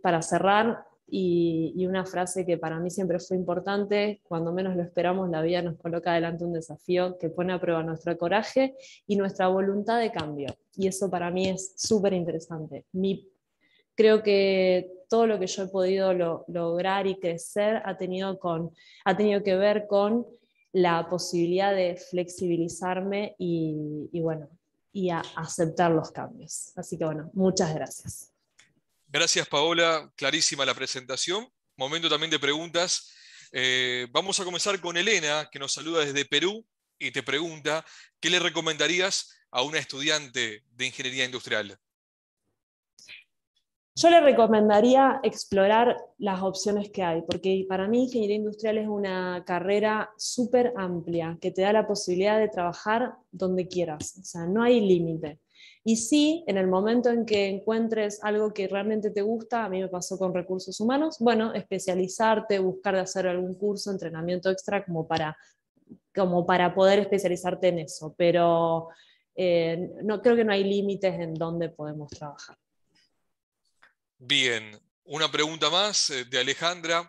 para cerrar, y, una frase que para mí siempre fue importante, cuando menos lo esperamos, la vida nos coloca delante un desafío que pone a prueba nuestro coraje y nuestra voluntad de cambio. Y eso para mí es súper interesante. Creo que todo lo que yo he podido lograr y crecer ha tenido, que ver con la posibilidad de flexibilizarme y, aceptar los cambios. Así que bueno, muchas gracias. Gracias, Paola. Clarísima la presentación. Momento también de preguntas. Eh, vamos a comenzar con Elena, que nos saluda desde Perú y te pregunta, ¿qué le recomendarías a una estudiante de ingeniería industrial? Yo le recomendaría explorar las opciones que hay, porque para mí ingeniería industrial es una carrera súper amplia que te da la posibilidad de trabajar donde quieras, o sea, no hay límite. Y sí, en el momento en que encuentres algo que realmente te gusta, a mí me pasó con recursos humanos, bueno, especializarte, buscar de hacer algún curso, entrenamiento extra como para, poder especializarte en eso. Pero eh, no, creo que no hay límites en donde podemos trabajar. Bien, una pregunta más eh, de Alejandra.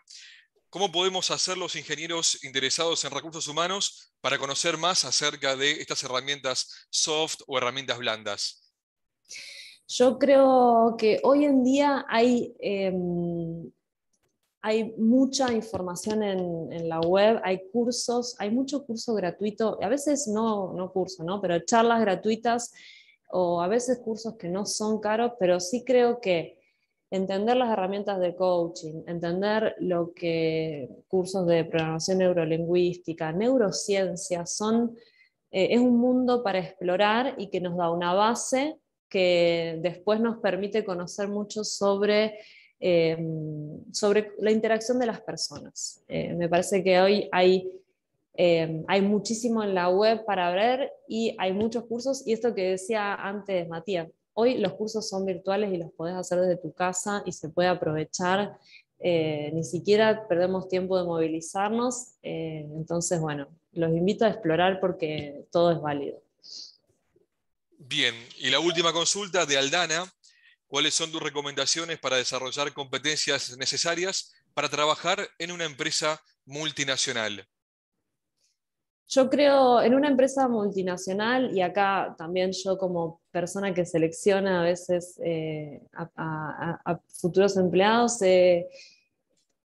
¿Cómo podemos hacer los ingenieros interesados en recursos humanos para conocer más acerca de estas herramientas soft o herramientas blandas? Yo creo que hoy en día hay, em, hay mucha información en, la web, hay cursos, hay mucho curso gratuito, a veces no, no pero charlas gratuitas o a veces cursos que no son caros, pero sí creo que entender las herramientas de coaching, entender lo que cursos de programación neurolingüística, neurociencia, son, eh, es un mundo para explorar y que nos da una base que después nos permite conocer mucho sobre, eh, sobre la interacción de las personas. Eh, me parece que hoy hay, eh, hay muchísimo en la web para ver y hay muchos cursos. Y esto que decía antes Matías, hoy los cursos son virtuales y los podés hacer desde tu casa y se puede aprovechar. ni siquiera perdemos tiempo de movilizarnos. entonces, bueno, los invito a explorar porque todo es válido. Bien, y la última consulta de Aldana. ¿Cuáles son tus recomendaciones para desarrollar competencias necesarias para trabajar en una empresa multinacional? Yo creo en una empresa multinacional y acá también yo como persona que selecciona a veces eh, a, futuros empleados, eh,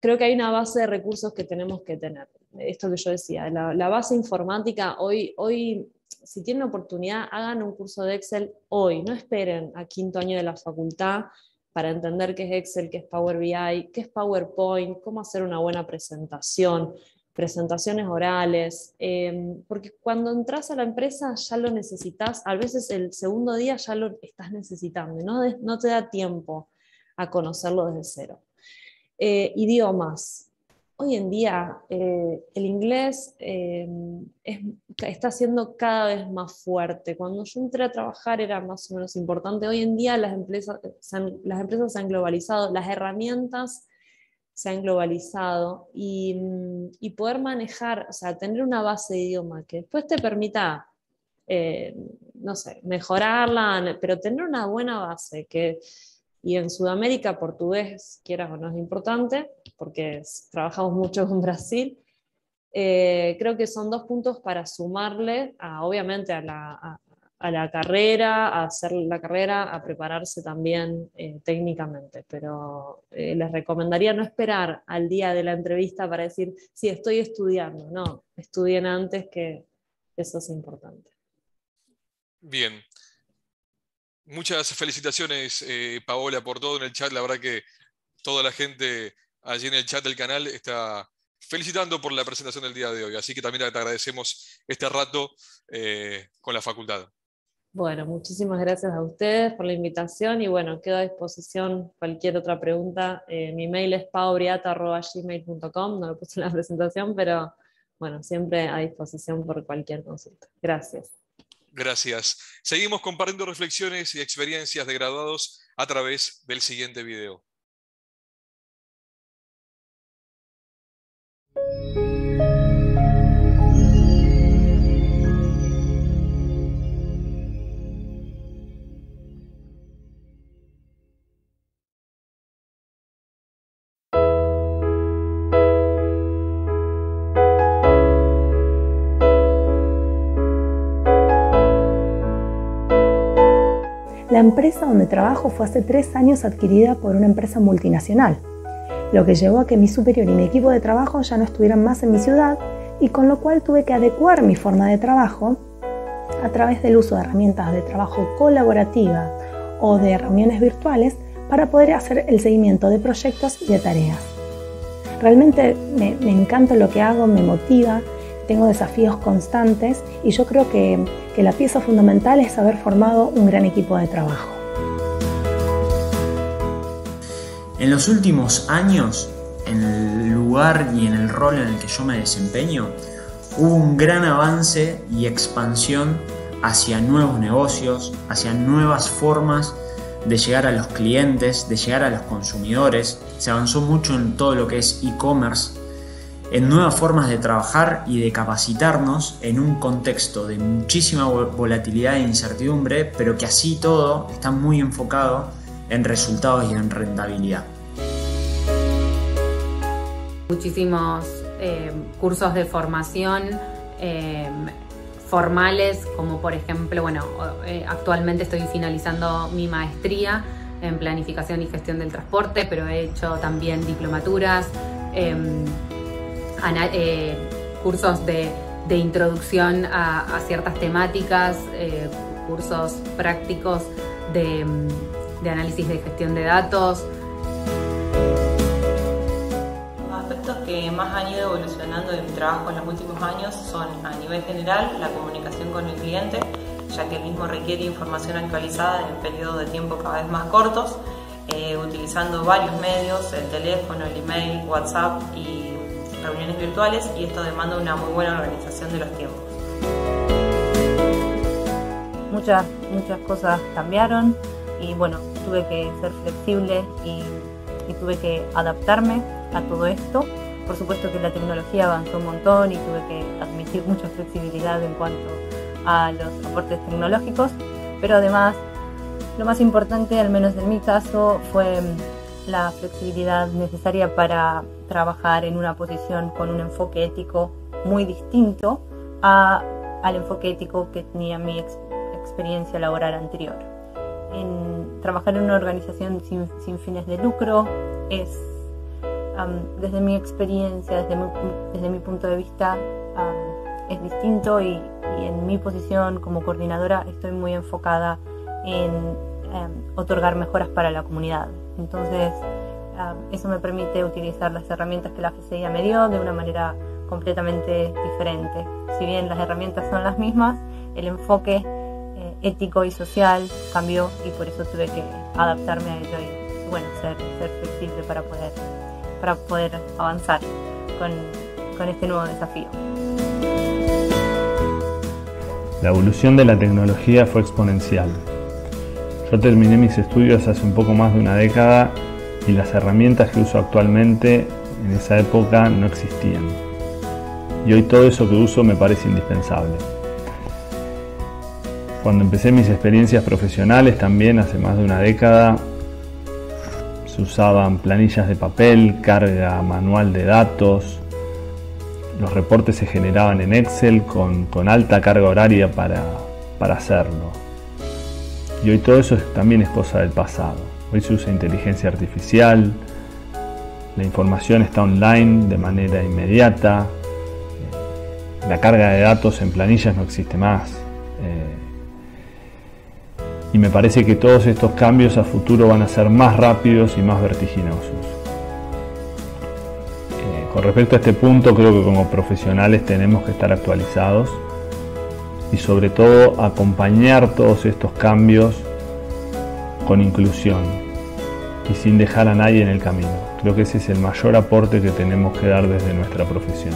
creo que hay una base de recursos que tenemos que tener. Esto que yo decía, la, la base informática hoy, hoy si tienen oportunidad, hagan un curso de Excel hoy, no esperen a quinto año de la facultad para entender qué es Excel, qué es Power BI, qué es PowerPoint, cómo hacer una buena presentación, presentaciones orales, em, porque cuando entras a la empresa ya lo necesitas, a veces el segundo día ya lo estás necesitando, no, no te da tiempo a conocerlo desde cero. Eh, idiomas, hoy en día eh, el inglés eh, está siendo cada vez más fuerte. Cuando yo entré a trabajar era más o menos importante. Hoy en día las empresas, se han, globalizado, las herramientas se han globalizado mm, y, poder manejar, o sea, tener una base de idioma que después te permita, eh, no sé, mejorarla, pero tener una buena base que, y en Sudamérica portugués, quieras o no, es importante porque trabajamos mucho con Brasil. Eh, creo que son dos puntos para sumarle, obviamente, a la, carrera, a hacer la carrera, a prepararse también eh, técnicamente. Pero eh, les recomendaría no esperar al día de la entrevista para decir, sí, estoy estudiando. No, estudien antes, que eso es importante. Bien. Muchas felicitaciones, Paola, por todo en el chat. La verdad que toda la gente allí en el chat del canal está felicitando por la presentación del día de hoy. Así que también te agradecemos este rato eh, con la facultad. Bueno, muchísimas gracias a ustedes por la invitación y bueno, quedo a disposición cualquier otra pregunta. Eh, mi mail es paobriata.gmail.com, no lo puse en la presentación, pero bueno, siempre a disposición por cualquier consulta. Gracias. Gracias. Seguimos compartiendo reflexiones y experiencias de graduados a través del siguiente video. La empresa donde trabajo fue hace tres años adquirida por una empresa multinacional lo que llevó a que mi superior y mi equipo de trabajo ya no estuvieran más en mi ciudad y con lo cual tuve que adecuar mi forma de trabajo a través del uso de herramientas de trabajo colaborativas o de reuniones virtuales para poder hacer el seguimiento de proyectos y de tareas. Realmente me, encanta lo que hago, me motiva, tengo desafíos constantes y yo creo que la pieza fundamental es haber formado un gran equipo de trabajo. En los últimos años, en el lugar y en el rol en el que yo me desempeño, hubo un gran avance y expansión hacia nuevos negocios, hacia nuevas formas de llegar a los clientes, de llegar a los consumidores. Se avanzó mucho en todo lo que es e-commerce, en nuevas formas de trabajar y de capacitarnos en un contexto de muchísima volatilidad e incertidumbre, pero que así todo está muy enfocado en resultados y en rentabilidad. Muchísimos eh, cursos de formación eh, formales, como por ejemplo, bueno, eh, actualmente estoy finalizando mi maestría en planificación y gestión del transporte, pero he hecho también diplomaturas, em, cursos de, introducción a, ciertas temáticas, cursos prácticos de, de análisis de gestión de datos. Los aspectos que más han ido evolucionando en mi trabajo en los últimos años son a nivel general la comunicación con el cliente, ya que el mismo requiere información actualizada en periodos de tiempo cada vez más cortos, eh, utilizando varios medios, el teléfono, el email, WhatsApp y reuniones virtuales y esto demanda una muy buena organización de los tiempos. Muchas, muchas cosas cambiaron y bueno, tuve que ser flexible y, tuve que adaptarme a todo esto. Por supuesto que la tecnología avanzó un montón y tuve que admitir mucha flexibilidad en cuanto a los aportes tecnológicos, pero además lo más importante, al menos en mi caso, fue la flexibilidad necesaria para trabajar en una posición con un enfoque ético muy distinto al enfoque ético que tenía mi experiencia laboral anterior en trabajar en una organización sin, fines de lucro es, desde mi experiencia, desde mi, punto de vista, es distinto y, en mi posición como coordinadora estoy muy enfocada en em, otorgar mejoras para la comunidad. Entonces, eso me permite utilizar las herramientas que la FCIA me dio de una manera completamente diferente. Si bien las herramientas son las mismas, el enfoque ético y social cambió y por eso tuve que adaptarme a ello y ser, ser flexible para poder, para poder avanzar con, con este nuevo desafío. La evolución de la tecnología fue exponencial. Yo terminé mis estudios hace un poco más de una década y las herramientas que uso actualmente en esa época no existían. Y hoy todo eso que uso me parece indispensable. Cuando empecé mis experiencias profesionales también hace más de una década, se usaban planillas de papel, carga manual de datos, los reportes se generaban en Excel con, alta carga horaria para, para hacerlo. Y hoy todo eso también es cosa del pasado. Hoy se usa inteligencia artificial, la información está online de manera inmediata, eh, la carga de datos en planillas no existe más. Eh, y me parece que todos estos cambios a futuro van a ser más rápidos y más vertiginosos. Eh, con respecto a este punto, creo que como profesionales tenemos que estar actualizados y sobre todo acompañar todos estos cambios con inclusión y sin dejar a nadie en el camino. Creo que ese es el mayor aporte que tenemos que dar desde nuestra profesión.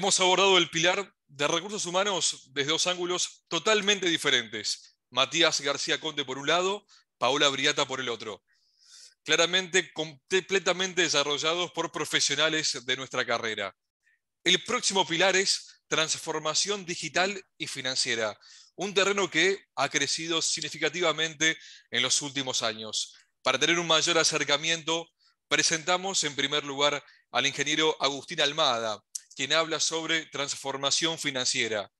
Hemos abordado el pilar de recursos humanos desde dos ángulos totalmente diferentes. Matías García Conde por un lado, Paola Briata por el otro. Claramente, completamente desarrollados por profesionales de nuestra carrera. El próximo pilar es transformación digital y financiera, un terreno que ha crecido significativamente en los últimos años. Para tener un mayor acercamiento, presentamos en primer lugar al ingeniero Agustín Almada, quien habla sobre transformación financiera.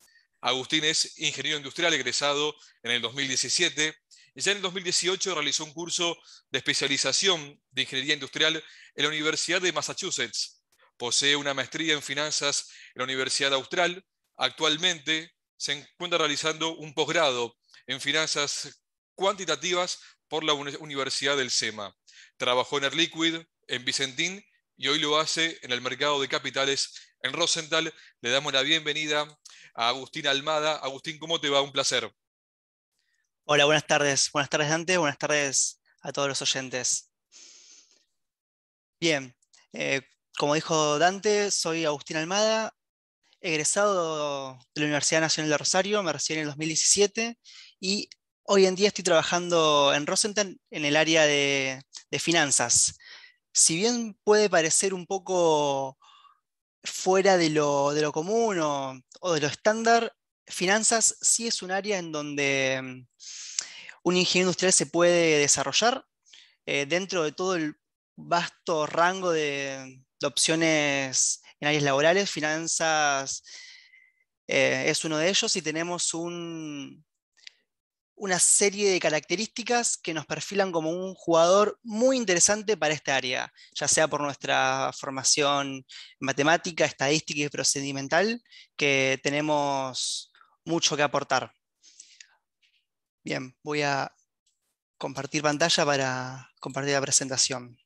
Agustín es ingeniero industrial egresado en el 2017. Ya en el 2018 realizó un curso de especialización de ingeniería industrial en la Universidad de Massachusetts. Posee una maestría en finanzas en la Universidad Austral. Actualmente se encuentra realizando un posgrado en finanzas cuantitativas por la Universidad del SEMA. Trabajó en Air Liquid, en Vicentín y hoy lo hace en el mercado de capitales en Rosenthal. Le damos la bienvenida a Agustín Almada. Agustín, ¿cómo te va? Un placer. Hola, buenas tardes. Buenas tardes, Dante. Buenas tardes a todos los oyentes. Bien, eh, como dijo Dante, soy Agustín Almada, egresado de la Universidad Nacional de Rosario, me recibí en el 2017 y hoy en día estoy trabajando en Rosenthal en el área de finanzas. Si bien puede parecer un poco fuera de lo, común o, de lo estándar, finanzas sí es un área en donde mm, un ingeniero industrial se puede desarrollar eh, dentro de todo el vasto rango de, opciones en áreas laborales. Finanzas eh, es uno de ellos y tenemos un, una serie de características que nos perfilan como un jugador muy interesante para esta área, ya sea por nuestra formación matemática, estadística y procedimental, que tenemos mucho que aportar. Bien, voy a compartir pantalla para compartir la presentación.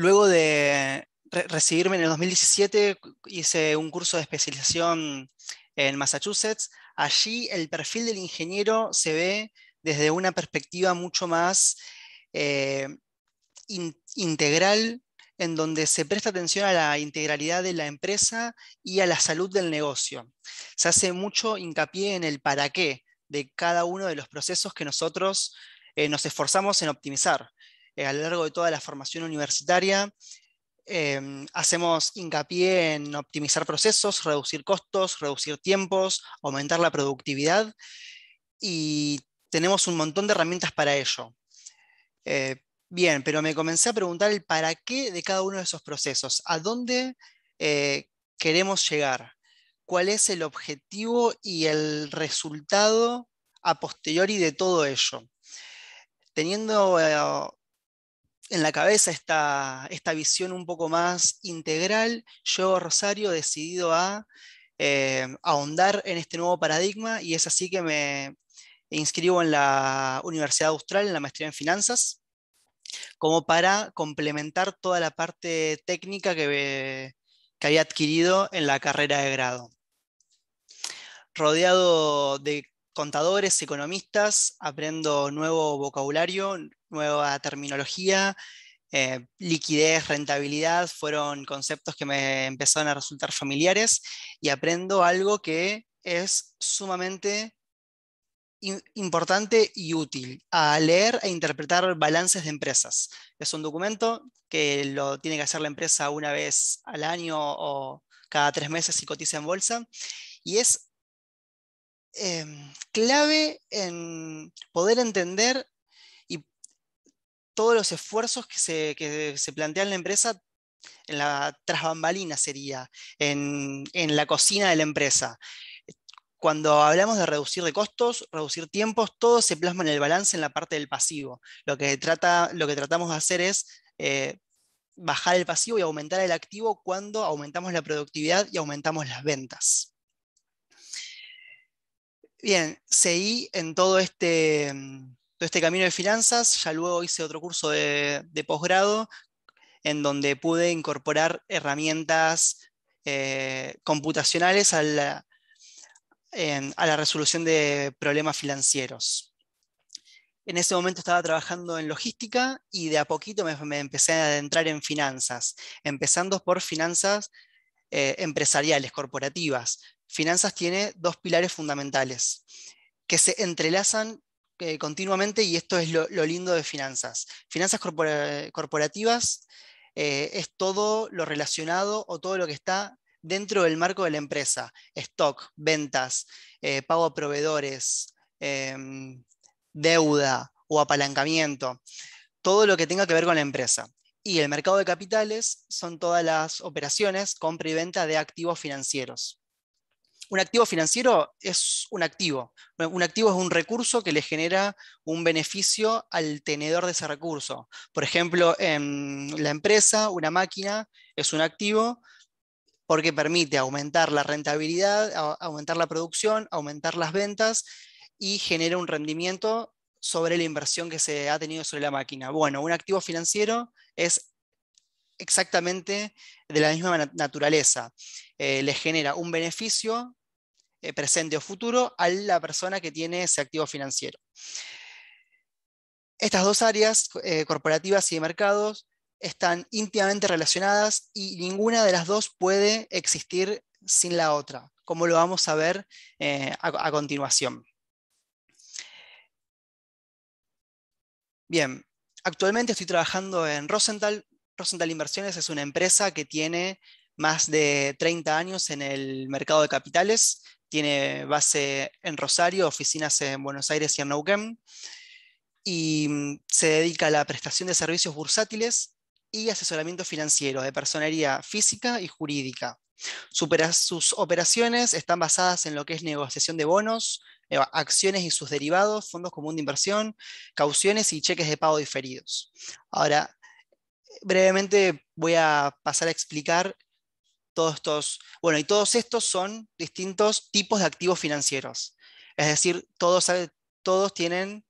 Luego de recibirme en el 2017, hice un curso de especialización en Massachusetts. Allí el perfil del ingeniero se ve desde una perspectiva mucho más eh, integral, en donde se presta atención a la integralidad de la empresa y a la salud del negocio. Se hace mucho hincapié en el para qué de cada uno de los procesos que nosotros eh, nos esforzamos en optimizar. Eh, a lo largo de toda la formación universitaria. Em, hacemos hincapié en optimizar procesos, reducir costos, reducir tiempos, aumentar la productividad y tenemos un montón de herramientas para ello. Eh, bien, pero me comencé a preguntar el para qué de cada uno de esos procesos, a dónde eh, queremos llegar, cuál es el objetivo y el resultado a posteriori de todo ello. Teniendo en la cabeza esta, esta visión un poco más integral, yo, Rosario, decidido a eh, ahondar en este nuevo paradigma y es así que me inscribo en la Universidad Austral, en la maestría en finanzas, como para complementar toda la parte técnica que, eh, que había adquirido en la carrera de grado. Rodeado de contadores, economistas, aprendo nuevo vocabulario, nueva terminología, eh, liquidez, rentabilidad, fueron conceptos que me empezaron a resultar familiares y aprendo algo que es sumamente importante y útil a leer e interpretar balances de empresas. Es un documento que lo tiene que hacer la empresa una vez al año o cada tres meses si cotiza en bolsa y es em, clave en poder entender todos los esfuerzos que se, que plantea en la empresa en la trasbambalina sería, en, la cocina de la empresa. Cuando hablamos de reducir de costos, reducir tiempos, todo se plasma en el balance en la parte del pasivo. Lo que, trata, lo que tratamos de hacer es eh, bajar el pasivo y aumentar el activo cuando aumentamos la productividad y aumentamos las ventas. Bien, seguí en todo este, mm, todo este camino de finanzas. Ya luego hice otro curso de, posgrado en donde pude incorporar herramientas eh, computacionales a la, la resolución de problemas financieros. En ese momento estaba trabajando en logística y de a poquito me, empecé a adentrar en finanzas, empezando por finanzas eh, empresariales, corporativas. Finanzas tiene dos pilares fundamentales que se entrelazan eh, continuamente y esto es lo, lindo de finanzas. Finanzas corporativas eh, es todo lo relacionado o todo lo que está dentro del marco de la empresa. Stock, ventas, eh, pago a proveedores, em, deuda o apalancamiento. Todo lo que tenga que ver con la empresa. Y el mercado de capitales son todas las operaciones, compra y venta de activos financieros un activo financiero es un activo. Un activo es un recurso que le genera un beneficio al tenedor de ese recurso. Por ejemplo, en la empresa, una máquina es un activo porque permite aumentar la rentabilidad, aumentar la producción, aumentar las ventas y genera un rendimiento sobre la inversión que se ha tenido sobre la máquina. Bueno, un activo financiero es exactamente de la misma naturaleza. Eh, le genera un beneficio eh, presente o futuro a la persona que tiene ese activo financiero. Estas dos áreas, eh, corporativas y de mercados, están íntimamente relacionadas y ninguna de las dos puede existir sin la otra, como lo vamos a ver eh, a, a continuación. Bien, actualmente estoy trabajando en Rosenthal. Rosenthal Inversiones es una empresa que tiene más de 30 años en el mercado de capitales tiene base en Rosario, oficinas en Buenos Aires y en Neuquén, y mm, se dedica a la prestación de servicios bursátiles y asesoramiento financiero de personería física y jurídica. Sus operaciones están basadas en lo que es negociación de bonos, eh, acciones y sus derivados, fondos común de inversión, cauciones y cheques de pago diferidos. Ahora, brevemente voy a pasar a explicar todos estos, bueno, y todos estos son distintos tipos de activos financieros. Es decir, todos, todos tienen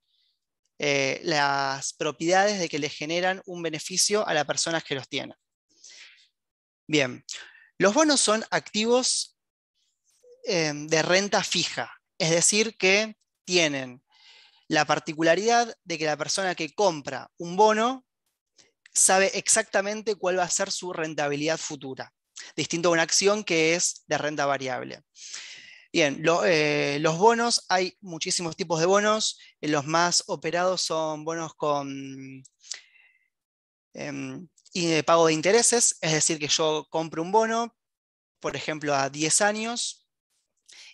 eh, las propiedades de que le generan un beneficio a la persona que los tiene. Bien, los bonos son activos eh, de renta fija, es decir, que tienen la particularidad de que la persona que compra un bono sabe exactamente cuál va a ser su rentabilidad futura distinto a una acción que es de renta variable. Bien, eh, los bonos, hay muchísimos tipos de bonos. Eh, los más operados son bonos con em, pago de intereses, es decir, que yo compro un bono, por ejemplo, a 10 años,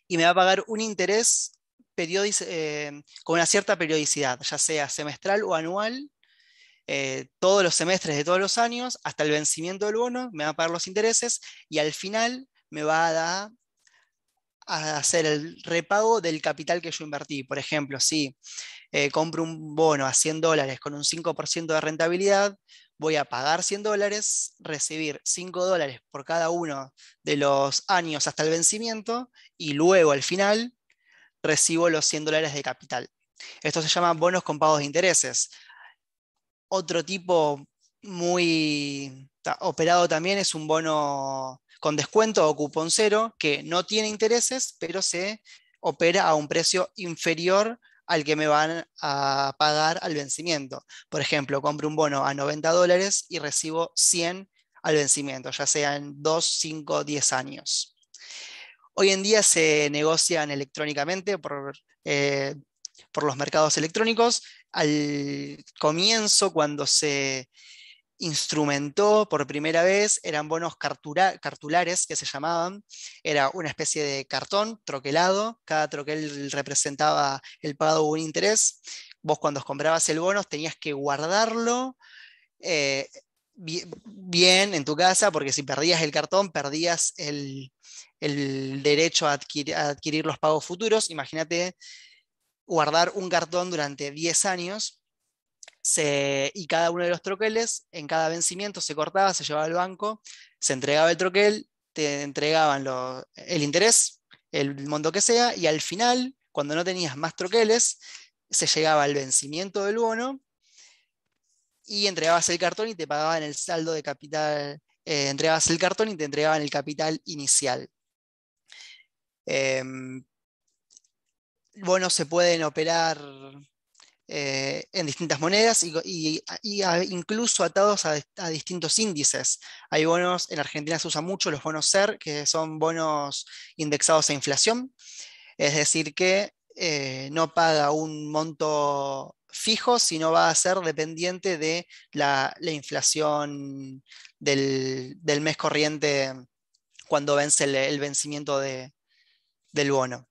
y me va a pagar un interés eh, con una cierta periodicidad, ya sea semestral o anual, eh, todos los semestres de todos los años, hasta el vencimiento del bono, me va a pagar los intereses y al final me va a, dar, a hacer el repago del capital que yo invertí. Por ejemplo, si eh, compro un bono a 100 dólares con un 5% de rentabilidad, voy a pagar 100 dólares, recibir 5 dólares por cada uno de los años hasta el vencimiento y luego al final recibo los 100 dólares de capital. Esto se llama bonos con pagos de intereses. Otro tipo muy operado también es un bono con descuento o cupón cero que no tiene intereses, pero se opera a un precio inferior al que me van a pagar al vencimiento. Por ejemplo, compro un bono a 90 dólares y recibo 100 al vencimiento, ya sea en 2, 5, 10 años. Hoy en día se negocian electrónicamente por, eh, por los mercados electrónicos al comienzo, cuando se instrumentó por primera vez, eran bonos cartulares que se llamaban, era una especie de cartón troquelado, cada troquel representaba el pago de un interés, vos cuando comprabas el bono tenías que guardarlo eh, bien en tu casa, porque si perdías el cartón, perdías el, derecho a adquirir los pagos futuros, imagínate guardar un cartón durante 10 años y cada uno de los troqueles, en cada vencimiento, se cortaba, se llevaba al banco, se entregaba el troquel, te entregaban el interés, el monto que sea, y al final, cuando no tenías más troqueles, se llegaba al vencimiento del bono y entregabas el cartón y te pagaban el saldo de capital, eh, entregabas el cartón y te entregaban el capital inicial. Em, bonos se pueden operar eh, en distintas monedas y, incluso atados a, distintos índices. Hay bonos, en Argentina se usan mucho los bonos SER, que son bonos indexados a inflación, es decir, que eh, no paga un monto fijo, sino va a ser dependiente de la, inflación del, mes corriente cuando vence el, vencimiento del bono.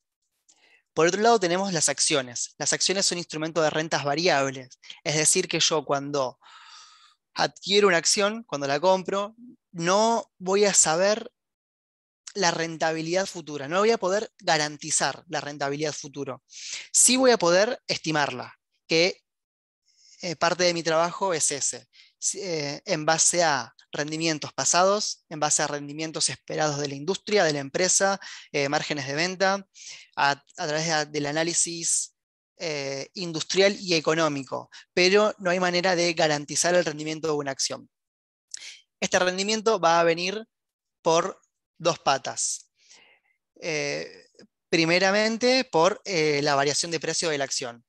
Por otro lado tenemos las acciones. Las acciones son instrumentos de rentas variables, es decir, que yo cuando adquiero una acción, cuando la compro, no voy a saber la rentabilidad futura, no voy a poder garantizar la rentabilidad futura. Sí voy a poder estimarla, que eh, parte de mi trabajo es ese. Eh, en base a rendimientos pasados en base a rendimientos esperados de la industria, de la empresa, eh, márgenes de venta, a, través del análisis eh, industrial y económico, pero no hay manera de garantizar el rendimiento de una acción. Este rendimiento va a venir por dos patas. Eh, primeramente, por la variación de precio de la acción.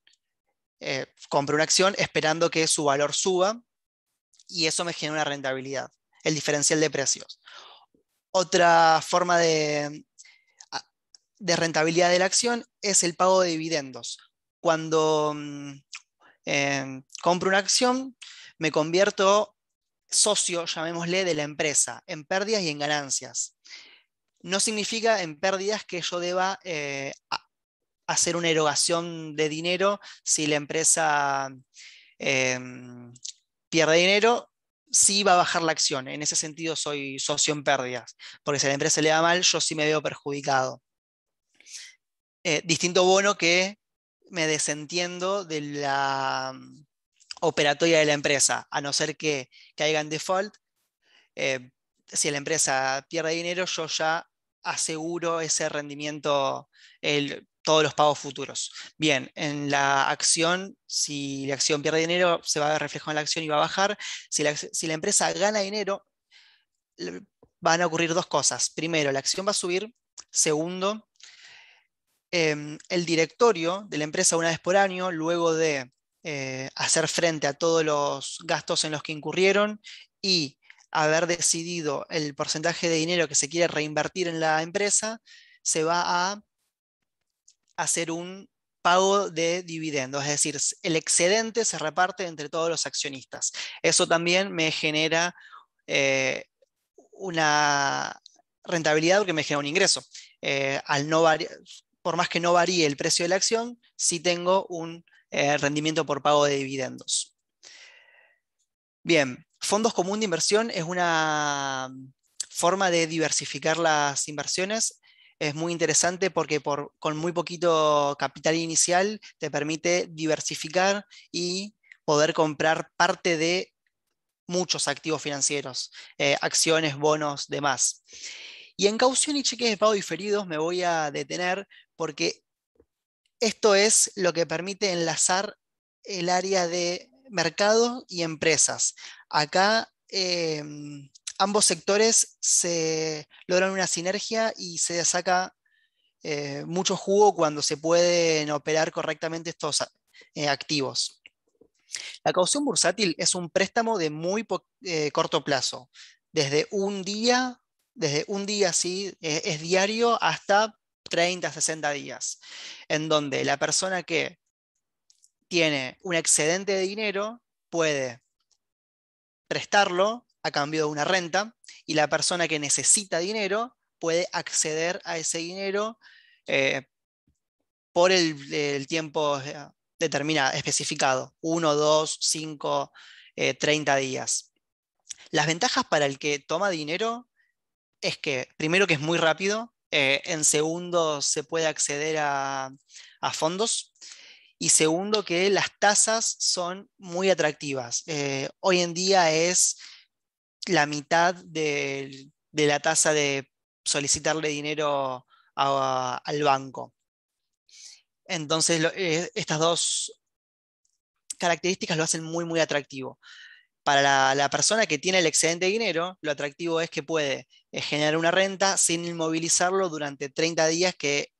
compro una acción esperando que su valor suba y eso me genera una rentabilidad, el diferencial de precios. Otra forma de, de rentabilidad de la acción es el pago de dividendos. Cuando mm, em, compro una acción, me convierto socio, llamémosle, de la empresa, en pérdidas y en ganancias. No significa en pérdidas que yo deba eh, hacer una erogación de dinero si la empresa em, pierde dinero, sí va a bajar la acción. En ese sentido soy socio en pérdidas, porque si a la empresa le va mal, yo sí me veo perjudicado. Eh, distinto bono que me desentiendo de la mm, operatoria de la empresa, a no ser que caiga en default. Eh, si la empresa pierde dinero, yo ya aseguro ese rendimiento, el, todos los pagos futuros. Bien, en la acción, si la acción pierde dinero, se va a ver reflejado en la acción y va a bajar. Si la, empresa gana dinero, van a ocurrir dos cosas. Primero, la acción va a subir. Segundo, em, el directorio de la empresa una vez por año, luego de eh, hacer frente a todos los gastos en los que incurrieron y haber decidido el porcentaje de dinero que se quiere reinvertir en la empresa, se va a hacer un pago de dividendos, es decir, el excedente se reparte entre todos los accionistas. Eso también me genera eh, una rentabilidad porque me genera un ingreso. Eh, al no por más que no varíe el precio de la acción, sí tengo un eh, rendimiento por pago de dividendos. Bien, fondos comunes de inversión es una mm, forma de diversificar las inversiones es muy interesante porque por, con muy poquito capital inicial te permite diversificar y poder comprar parte de muchos activos financieros, eh, acciones, bonos, demás. Y en caución y cheques de pago diferidos me voy a detener porque esto es lo que permite enlazar el área de mercado y empresas. Acá em, ambos sectores se logran una sinergia y se saca eh, mucho jugo cuando se pueden operar correctamente estos eh, activos. La caución bursátil es un préstamo de muy eh, corto plazo, desde un día, desde un día sí, es diario hasta 30, 60 días, en donde la persona que tiene un excedente de dinero puede prestarlo a cambio de una renta y la persona que necesita dinero puede acceder a ese dinero eh, por el, tiempo determinado, especificado, 1, 2, 5, 30 días. Las ventajas para el que toma dinero es que, primero que es muy rápido, eh, en segundo se puede acceder a, fondos y segundo que las tasas son muy atractivas. Eh, hoy en día es la mitad de, la tasa de solicitarle dinero al banco. Entonces, eh, estas dos características lo hacen muy, muy atractivo. Para la, persona que tiene el excedente de dinero, lo atractivo es que puede eh, generar una renta sin inmovilizarlo durante 30 días, que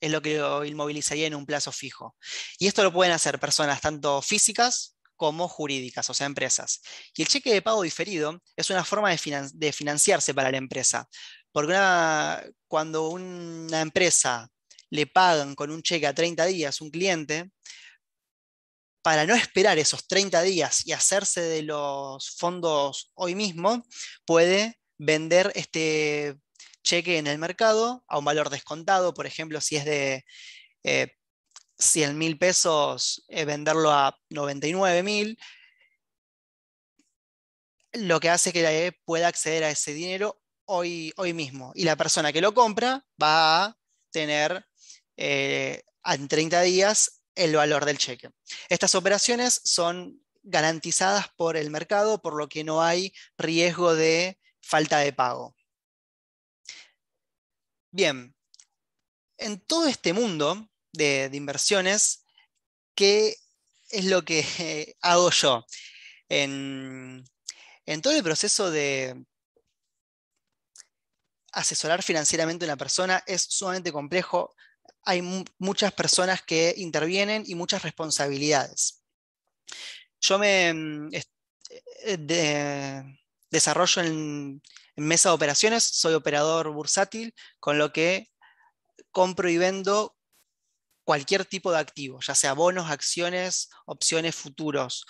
es lo que lo inmovilizaría en un plazo fijo. Y esto lo pueden hacer personas tanto físicas como jurídicas, o sea, empresas. Y el cheque de pago diferido es una forma de, financiarse para la empresa, porque cuando una empresa le pagan con un cheque a 30 días un cliente, para no esperar esos 30 días y hacerse de los fondos hoy mismo, puede vender este cheque en el mercado a un valor descontado, por ejemplo, si es de eh, 100 mil pesos, eh, venderlo a 99 mil, lo que hace que la eh, EE pueda acceder a ese dinero hoy, mismo. Y la persona que lo compra va a tener eh, en 30 días el valor del cheque. Estas operaciones son garantizadas por el mercado, por lo que no hay riesgo de falta de pago. Bien, en todo este mundo de, inversiones, ¿qué es lo que hago yo? En, todo el proceso de asesorar financieramente a una persona es sumamente complejo. Hay muchas personas que intervienen y muchas responsabilidades. Yo me mm, eh, desarrollo en, en, mesa de operaciones, soy operador bursátil, con lo que compro y vendo cualquier tipo de activo, ya sea bonos, acciones, opciones, futuros.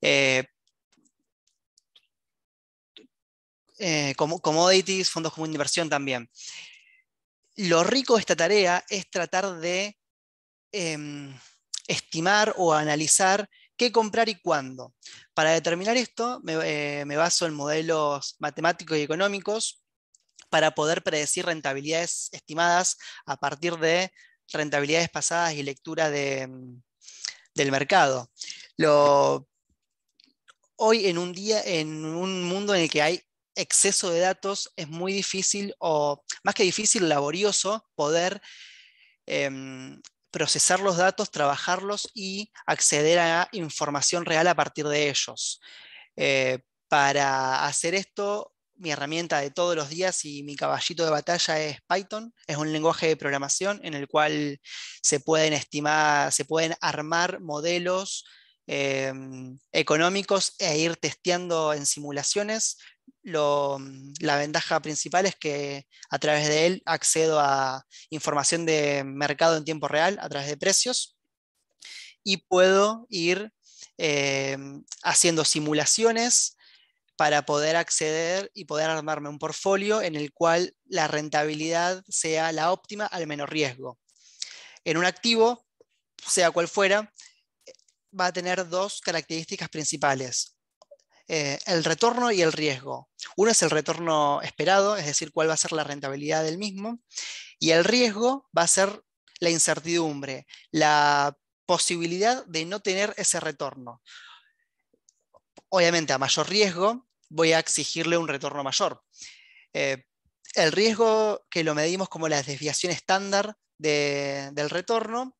Eh, eh, commodities, fondos de inversión también. Lo rico de esta tarea es tratar de em, estimar o analizar qué comprar y cuándo. Para determinar esto, eh, me, baso en modelos matemáticos y económicos para poder predecir rentabilidades estimadas a partir de rentabilidades pasadas y lectura mm, del mercado. hoy en un día, en un mundo en el que hay exceso de datos, es muy difícil, o más que difícil, laborioso, poder em, procesar los datos, trabajarlos y acceder a información real a partir de ellos. Eh, para hacer esto, mi herramienta de todos los días y mi caballito de batalla es Python. Es un lenguaje de programación en el cual se pueden estimar, se pueden armar modelos eh, económicos e ir testeando en simulaciones. la ventaja principal es que a través de él accedo a información de mercado en tiempo real a través de precios y puedo ir eh, haciendo simulaciones para poder acceder y poder armarme un portfolio en el cual la rentabilidad sea la óptima al menor riesgo. En un activo, sea cual fuera, va a tener dos características principales. Eh, el retorno y el riesgo. Uno es el retorno esperado, es decir, cuál va a ser la rentabilidad del mismo, y el riesgo va a ser la incertidumbre, la posibilidad de no tener ese retorno obviamente a mayor riesgo voy a exigirle un retorno mayor. Eh, el riesgo que lo medimos como la desviación estándar del retorno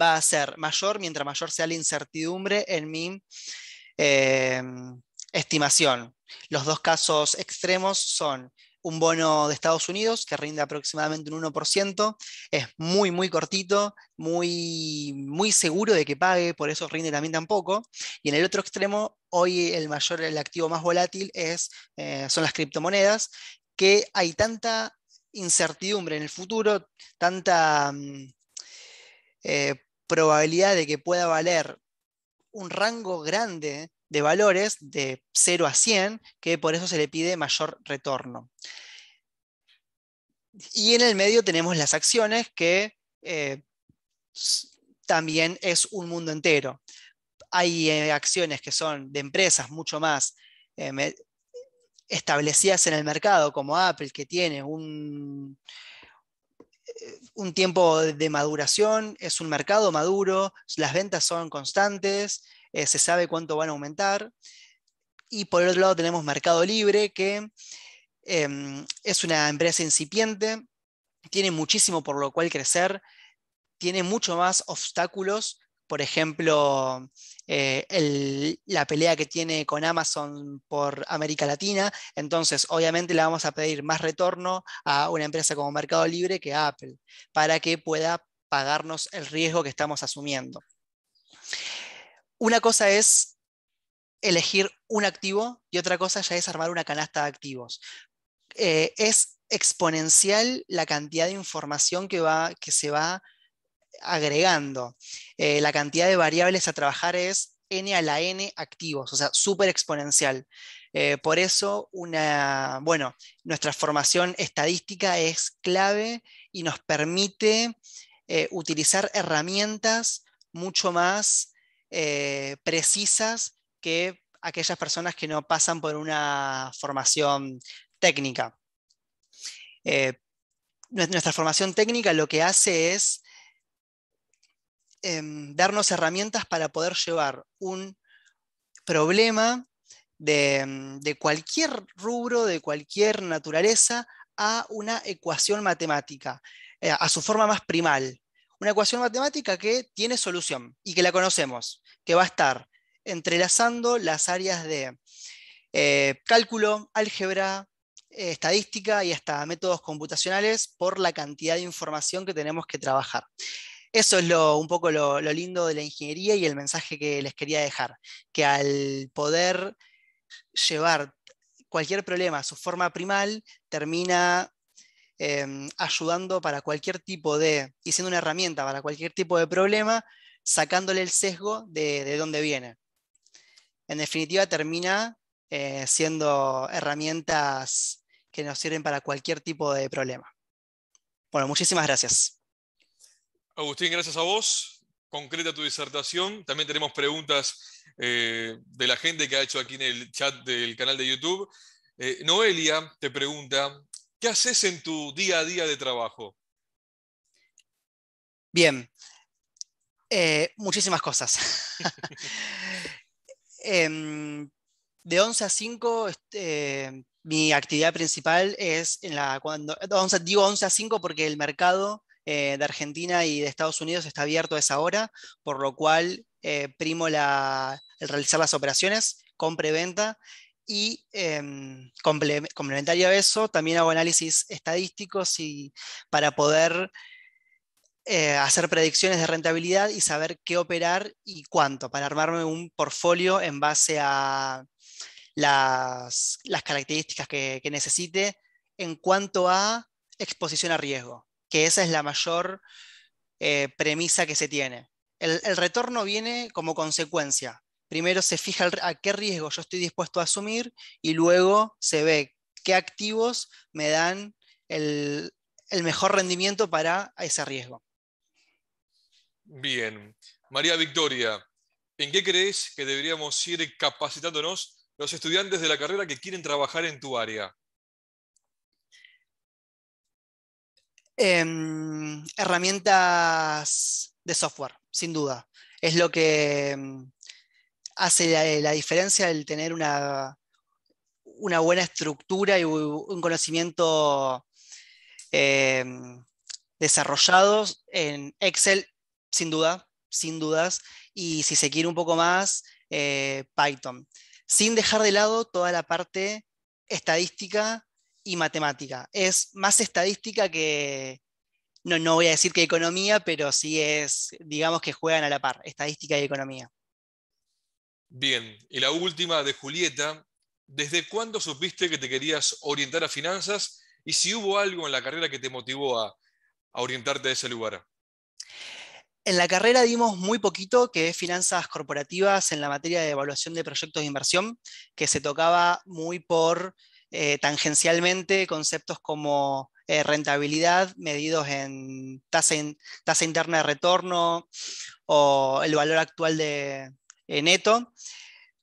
va a ser mayor mientras mayor sea la incertidumbre en mi eh, estimación. Los dos casos extremos son un bono de Estados Unidos que rinde aproximadamente un 1%. Es muy, muy cortito, muy, muy seguro de que pague, por eso rinde también tampoco poco. Y en el otro extremo, hoy el mayor, el activo más volátil es, eh, son las criptomonedas, que hay tanta incertidumbre en el futuro, tanta mm, eh, probabilidad de que pueda valer un rango grande de valores de 0 a 100, que por eso se le pide mayor retorno. Y en el medio tenemos las acciones, que eh, también es un mundo entero. Hay eh, acciones que son de empresas mucho más eh, establecidas en el mercado, como Apple, que tiene un tiempo de maduración, es un mercado maduro, las ventas son constantes, eh, se sabe cuánto van a aumentar. Y por otro lado tenemos Mercado Libre, que em, es una empresa incipiente, tiene muchísimo por lo cual crecer, tiene mucho más obstáculos. Por ejemplo, eh, la pelea que tiene con Amazon por América Latina. Entonces, obviamente le vamos a pedir más retorno a una empresa como Mercado Libre que a Apple, para que pueda pagarnos el riesgo que estamos asumiendo una cosa es elegir un activo y otra cosa ya es armar una canasta de activos. Eh, es exponencial la cantidad de información que, va, que se va agregando. Eh, la cantidad de variables a trabajar es n a la n activos, o sea, súper exponencial. Eh, por eso, una, bueno, nuestra formación estadística es clave y nos permite utilizar herramientas mucho más eh, precisas que aquellas personas que no pasan por una formación técnica. Eh, nuestra formación técnica lo que hace es em, darnos herramientas para poder llevar un problema em, de, cualquier rubro, de cualquier naturaleza, a una ecuación matemática, eh, a su forma más primal. Una ecuación matemática que tiene solución y que la conocemos que va a estar entrelazando las áreas de eh, cálculo, álgebra, eh, estadística y hasta métodos computacionales por la cantidad de información que tenemos que trabajar. Eso es un poco lo, lindo de la ingeniería y el mensaje que les quería dejar, que al poder llevar cualquier problema a su forma primal, termina em, ayudando para cualquier tipo de, y siendo una herramienta para cualquier tipo de problema, sacándole el sesgo de, de dónde viene. En definitiva, termina eh, siendo herramientas que nos sirven para cualquier tipo de problema. Bueno, muchísimas gracias. Agustín, gracias a vos. Concreta tu disertación. También tenemos preguntas eh, de la gente que ha hecho aquí en el chat del canal de YouTube. Eh, Noelia te pregunta, ¿qué haces en tu día a día de trabajo? Bien, eh, muchísimas cosas. Em, de 11 a 5, este, mi actividad principal es en la. Cuando, digo 11 a 5 porque el mercado eh, de Argentina y de Estados Unidos está abierto a esa hora, por lo cual eh, primo la, el realizar las operaciones, compra y venta. Y em, complementario a eso, también hago análisis estadísticos y para poder eh, hacer predicciones de rentabilidad y saber qué operar y cuánto, para armarme un portfolio en base a las, características que, necesite en cuanto a exposición a riesgo, que esa es la mayor eh, premisa que se tiene. El, retorno viene como consecuencia. Primero se fija a qué riesgo yo estoy dispuesto a asumir y luego se ve qué activos me dan el mejor rendimiento para ese riesgo. Bien. María Victoria, ¿en qué crees que deberíamos ir capacitándonos los estudiantes de la carrera que quieren trabajar en tu área? Em, herramientas de software, sin duda. Es lo que em, hace la, diferencia el tener una, una, buena estructura y un conocimiento em, desarrollado en Excel sin duda, sin dudas, y si se quiere un poco más, eh, Python, sin dejar de lado toda la parte estadística y matemática. Es más estadística que, no, no voy a decir que economía, pero sí es, digamos que juegan a la par, estadística y economía. Bien, y la última de Julieta, ¿desde cuándo supiste que te querías orientar a finanzas y si hubo algo en la carrera que te motivó a orientarte a ese lugar? En la carrera dimos muy poquito, que es finanzas corporativas en la materia de evaluación de proyectos de inversión, que se tocaba muy por eh, tangencialmente conceptos como eh, rentabilidad medidos en tasa, interna de retorno o el valor actual de, eh, neto.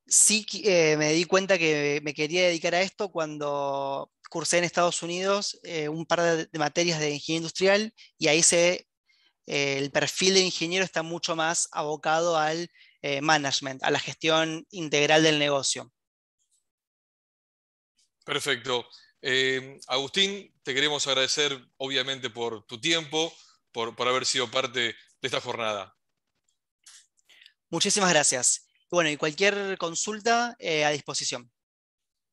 Sí me di cuenta que me quería dedicar a esto cuando cursé en Estados Unidos un par de materias de ingeniería industrial y ahí se eh, el perfil de ingeniero está mucho más abocado al eh, management, a la gestión integral del negocio. Perfecto. Eh, Agustín, te queremos agradecer obviamente por tu tiempo, por, haber sido parte de esta jornada. Muchísimas gracias. Bueno, y cualquier consulta a disposición.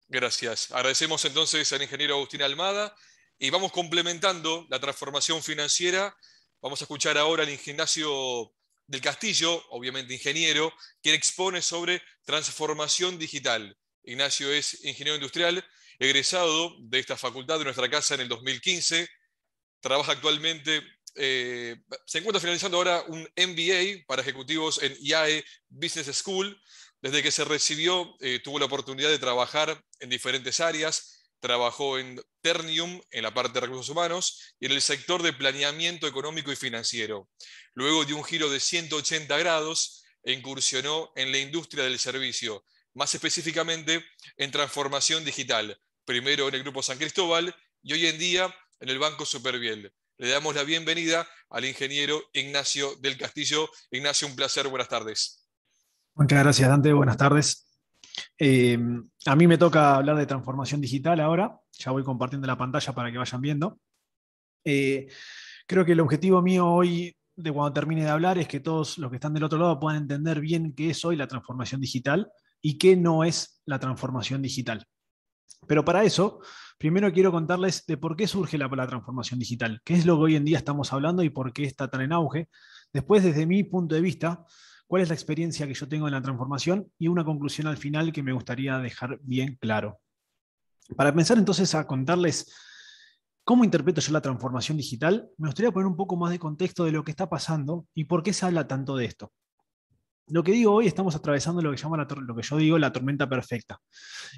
Gracias. Agradecemos entonces al ingeniero Agustín Almada y vamos complementando la transformación financiera Vamos a escuchar ahora al Ignacio del Castillo, obviamente ingeniero, quien expone sobre transformación digital. Ignacio es ingeniero industrial, egresado de esta facultad de nuestra casa en el 2015. Trabaja actualmente, eh, se encuentra finalizando ahora un MBA para ejecutivos en IAE Business School. Desde que se recibió, eh, tuvo la oportunidad de trabajar en diferentes áreas, trabajó en Ternium, en la parte de recursos humanos, y en el sector de planeamiento económico y financiero. Luego de un giro de 180 grados, e incursionó en la industria del servicio, más específicamente en transformación digital, primero en el Grupo San Cristóbal y hoy en día en el Banco Superviel. Le damos la bienvenida al ingeniero Ignacio del Castillo. Ignacio, un placer, buenas tardes. Muchas gracias, Dante, buenas tardes. Eh, a mí me toca hablar de transformación digital ahora, ya voy compartiendo la pantalla para que vayan viendo. Eh, creo que el objetivo mío hoy, de cuando termine de hablar, es que todos los que están del otro lado puedan entender bien qué es hoy la transformación digital y qué no es la transformación digital. Pero para eso, primero quiero contarles de por qué surge la, la, transformación digital, qué es lo que hoy en día estamos hablando y por qué está tan en auge. Después, desde mi punto de vista, cuál es la experiencia que yo tengo en la transformación y una conclusión al final que me gustaría dejar bien claro. Para pensar entonces a contarles cómo interpreto yo la transformación digital, me gustaría poner un poco más de contexto de lo que está pasando y por qué se habla tanto de esto. Lo que digo hoy, estamos atravesando lo que, llama lo que yo digo la tormenta perfecta.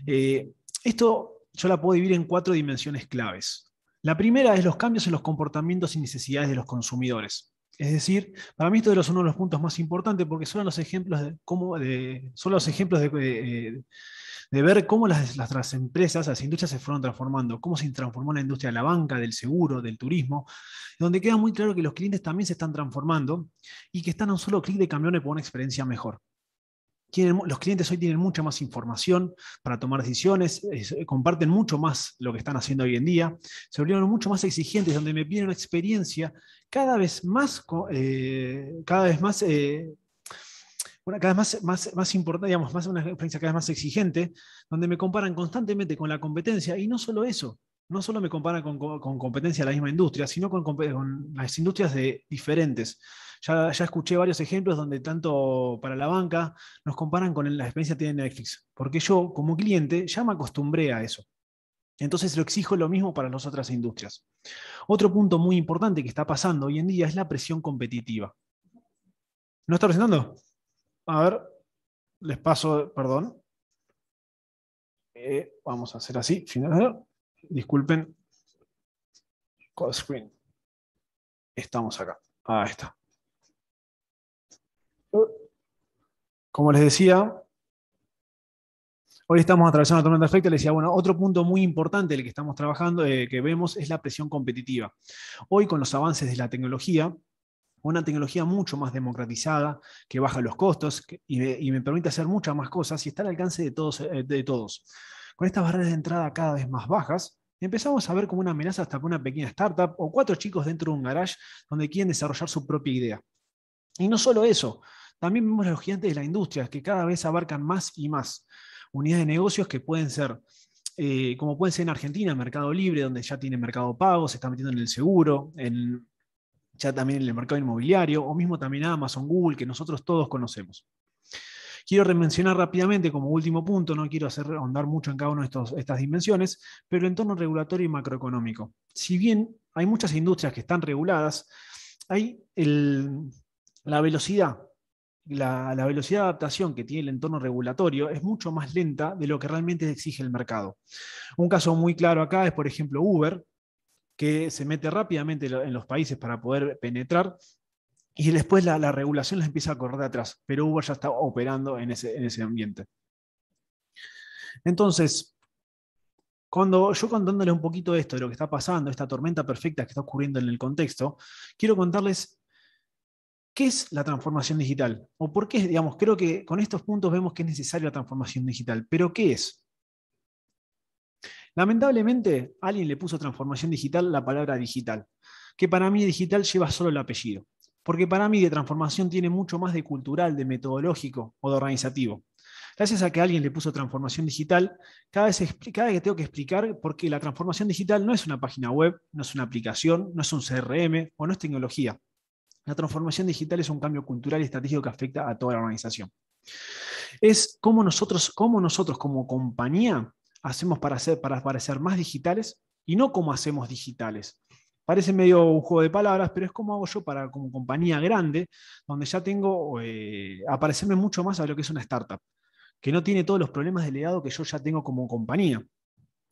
Eh, esto yo la puedo vivir en cuatro dimensiones claves. La primera es los cambios en los comportamientos y necesidades de los consumidores. Es decir, para mí esto es uno de los puntos más importantes porque son los ejemplos de, cómo son los ejemplos de, eh, ver cómo las, empresas, las industrias se fueron transformando, cómo se transformó la industria de la banca, del seguro, del turismo, donde queda muy claro que los clientes también se están transformando y que están a un solo clic de camiones por una experiencia mejor los clientes hoy tienen mucha más información para tomar decisiones, eh, comparten mucho más lo que están haciendo hoy en día, se volvieron mucho más exigentes, donde me piden una experiencia cada vez más, eh, cada vez más, eh, cada más, más importante, digamos, más una experiencia cada vez más exigente, donde me comparan constantemente con la competencia y no solo eso, no solo me comparan con, competencia de la misma industria, sino con, las industrias de diferentes. Ya, escuché varios ejemplos donde tanto para la banca nos comparan con la experiencia que tiene Netflix, porque yo como cliente ya me acostumbré a eso. Entonces lo exijo lo mismo para las otras industrias. Otro punto muy importante que está pasando hoy en día es la presión competitiva. ¿No está presentando? A ver, les paso, perdón. Eh, vamos a hacer así, Finalmente disculpen, call screen. Estamos acá. Ah, está. Oh. Como les decía, Hoy estamos atravesando una tormenta perfecta. Les decía, bueno, otro punto muy importante el que estamos trabajando, eh, que vemos, es la presión competitiva. Hoy, con los avances de la tecnología, una tecnología mucho más democratizada, que baja los costos y, me, permite hacer muchas más cosas y está al alcance de todos. Eh, de todos. Con estas barreras de entrada cada vez más bajas, empezamos a ver como una amenaza hasta para una pequeña startup o cuatro chicos dentro de un garage donde quieren desarrollar su propia idea. Y no solo eso, también vemos a los gigantes de la industria que cada vez abarcan más y más unidades de negocios que pueden ser, eh, como pueden ser en Argentina, Mercado Libre, donde ya tiene Mercado Pago, se está metiendo en el seguro, en, ya también en el mercado inmobiliario, o mismo también Amazon, Google, que nosotros todos conocemos. Quiero remencionar rápidamente como último punto, no quiero hacer ahondar mucho en cada una de estas dimensiones, pero el entorno regulatorio y macroeconómico. Si bien hay muchas industrias que están reguladas, hay la velocidad la, velocidad de adaptación que tiene el entorno regulatorio es mucho más lenta de lo que realmente exige el mercado. Un caso muy claro acá es, por ejemplo, Uber, que se mete rápidamente en los países para poder penetrar y después la, regulación les empieza a correr de atrás, pero Uber ya está operando en ese, en ese ambiente. Entonces, cuando yo contándoles un poquito esto, de lo que está pasando, esta tormenta perfecta que está ocurriendo en el contexto, quiero contarles qué es la transformación digital o por qué, digamos, creo que con estos puntos vemos que es necesaria la transformación digital, pero ¿qué es? Lamentablemente, alguien le puso transformación digital la palabra digital, que para mí digital lleva solo el apellido porque para mí de transformación tiene mucho más de cultural, de metodológico o de organizativo. Gracias a que alguien le puso transformación digital, cada vez, que tengo que explicar por qué la transformación digital no es una página web, no es una aplicación, no es un CRM o no es tecnología. La transformación digital es un cambio cultural y estratégico que afecta a toda la organización. Es cómo nosotros, cómo nosotros como compañía hacemos para, ser, para, parecer más digitales y no cómo hacemos digitales. Parece medio un juego de palabras, pero es como hago yo para como compañía grande, donde ya tengo eh, aparecerme mucho más a lo que es una startup, que no tiene todos los problemas de legado que yo ya tengo como compañía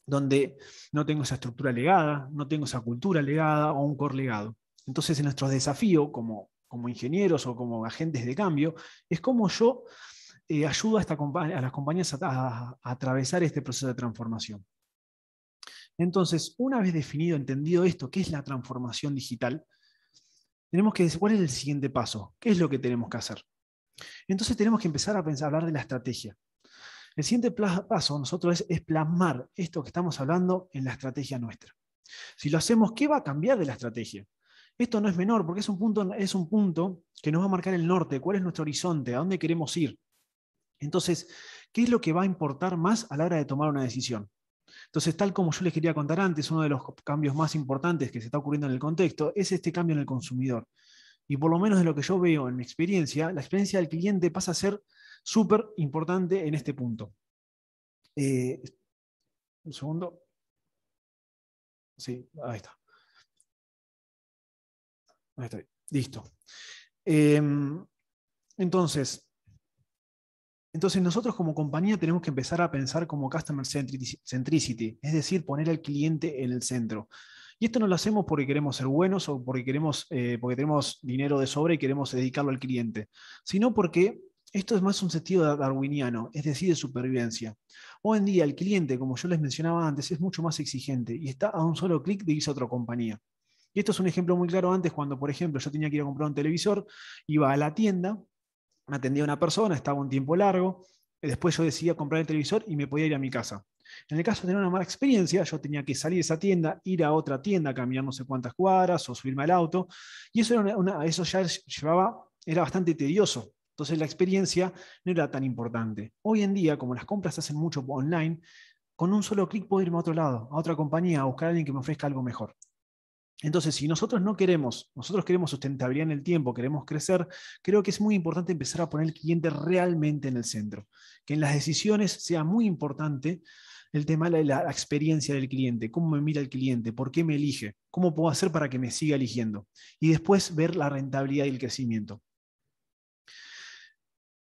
donde no tengo esa estructura legada, no tengo esa cultura legada o un core legado. Entonces, nuestro desafío como, ingenieros o como agentes de cambio es cómo yo eh, ayudo a, esta, a, las compañías a atravesar este proceso de transformación. Entonces, una vez definido, entendido esto, qué es la transformación digital, tenemos que decir cuál es el siguiente paso, qué es lo que tenemos que hacer. Entonces tenemos que empezar a pensar, hablar de la estrategia. El siguiente paso nosotros es, plasmar esto que estamos hablando en la estrategia nuestra. Si lo hacemos, ¿qué va a cambiar de la estrategia? Esto no es menor, porque es un punto, es un punto que nos va a marcar el norte, cuál es nuestro horizonte, a dónde queremos ir. Entonces, ¿qué es lo que va a importar más a la hora de tomar una decisión? Entonces, tal como yo les quería contar antes, uno de los cambios más importantes que se está ocurriendo en el contexto es este cambio en el consumidor. Y por lo menos de lo que yo veo en mi experiencia, la experiencia del cliente pasa a ser súper importante en este punto. Eh, un segundo. Sí, ahí está. Ahí estoy. Listo. Em, entonces, entonces nosotros como compañía tenemos que empezar a pensar como customer centricity, es decir, poner al cliente en el centro. Y esto no lo hacemos porque queremos ser buenos o porque, queremos, eh, porque tenemos dinero de sobra y queremos dedicarlo al cliente, sino porque esto es más un sentido darwiniano, es decir, de supervivencia. Hoy en día el cliente, como yo les mencionaba antes, es mucho más exigente y está a un solo clic de irse a otra compañía. Y esto es un ejemplo muy claro antes cuando, por ejemplo, yo tenía que ir a comprar un televisor, iba a la tienda, me atendía una persona, estaba un tiempo largo, y después yo decidía comprar el televisor y me podía ir a mi casa. En el caso de tener una mala experiencia, yo tenía que salir de esa tienda, ir a otra tienda, caminar no sé cuántas cuadras o subirme al auto, y eso, era eso ya llevaba, era bastante tedioso. Entonces la experiencia no era tan importante. Hoy en día, como las compras se hacen mucho online, con un solo clic puedo irme a otro lado, a otra compañía, a buscar a alguien que me ofrezca algo mejor. Entonces, si nosotros no queremos, nosotros queremos sustentabilidad en el tiempo, queremos crecer, creo que es muy importante empezar a poner al cliente realmente en el centro. Que en las decisiones sea muy importante el tema de la, experiencia del cliente, cómo me mira el cliente, por qué me elige, cómo puedo hacer para que me siga eligiendo. Y después ver la rentabilidad y el crecimiento.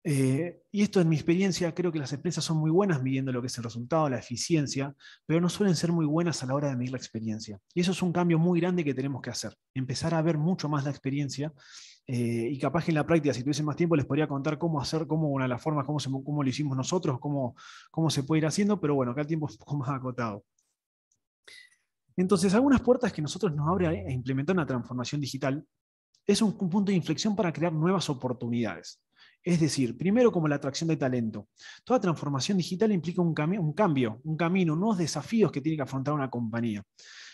Eh, y esto en mi experiencia, creo que las empresas son muy buenas midiendo lo que es el resultado, la eficiencia, pero no suelen ser muy buenas a la hora de medir la experiencia. Y eso es un cambio muy grande que tenemos que hacer, empezar a ver mucho más la experiencia. Eh, y capaz que en la práctica, si tuviese más tiempo, les podría contar cómo hacer, cómo una de las formas, cómo, cómo lo hicimos nosotros, cómo, se puede ir haciendo, pero bueno, acá el tiempo es un poco más acotado. Entonces, algunas puertas que nosotros nos abre a implementar una transformación digital es un punto de inflexión para crear nuevas oportunidades. Es decir, primero como la atracción de talento. Toda transformación digital implica un, un cambio, un camino, nuevos desafíos que tiene que afrontar una compañía.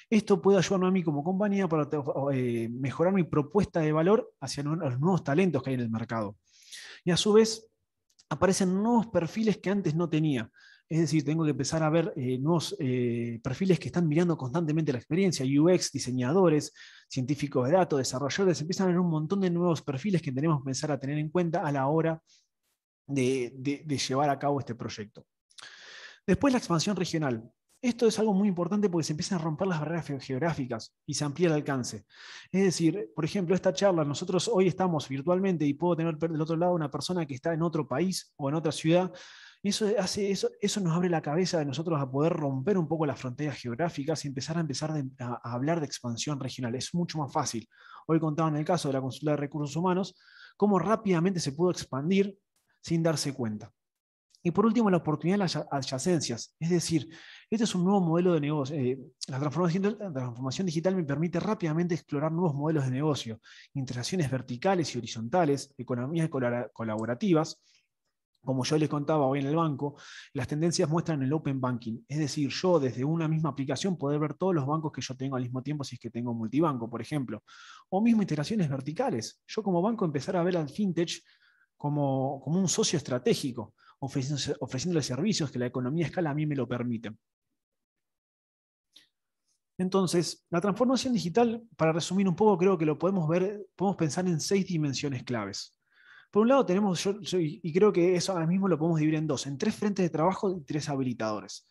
Esto puede ayudarme a mí como compañía para eh, mejorar mi propuesta de valor hacia los nuevos talentos que hay en el mercado. Y a su vez, aparecen nuevos perfiles que antes no tenía. Es decir, tengo que empezar a ver eh, nuevos eh, perfiles que están mirando constantemente la experiencia, UX, diseñadores, científicos de datos, desarrolladores, empiezan a ver un montón de nuevos perfiles que tenemos que empezar a tener en cuenta a la hora de, de llevar a cabo este proyecto. Después la expansión regional. Esto es algo muy importante porque se empiezan a romper las barreras geográficas y se amplía el alcance. Es decir, por ejemplo, esta charla, nosotros hoy estamos virtualmente y puedo tener del otro lado una persona que está en otro país o en otra ciudad eso, nos abre la cabeza de nosotros a poder romper un poco las fronteras geográficas y empezar a, empezar a, hablar de expansión regional. Es mucho más fácil. Hoy contaban el caso de la consulta de recursos humanos, cómo rápidamente se pudo expandir sin darse cuenta. Y por último, la oportunidad de las adyacencias. Es decir, este es un nuevo modelo de negocio. Eh, la, transformación, digital me permite rápidamente explorar nuevos modelos de negocio, Interacciones verticales y horizontales, economías colaborativas, como yo les contaba hoy en el banco, las tendencias muestran el open banking, es decir, yo desde una misma aplicación poder ver todos los bancos que yo tengo al mismo tiempo si es que tengo multibanco, por ejemplo, o mismo integraciones verticales. Yo como banco empezar a ver al fintech como, un socio estratégico, ofreciéndole, servicios que la economía escala a mí me lo permite. Entonces, la transformación digital, para resumir un poco, creo que lo podemos ver, podemos pensar en seis dimensiones claves. Por un lado tenemos, y creo que eso ahora mismo lo podemos dividir en dos, en tres frentes de trabajo y tres habilitadores.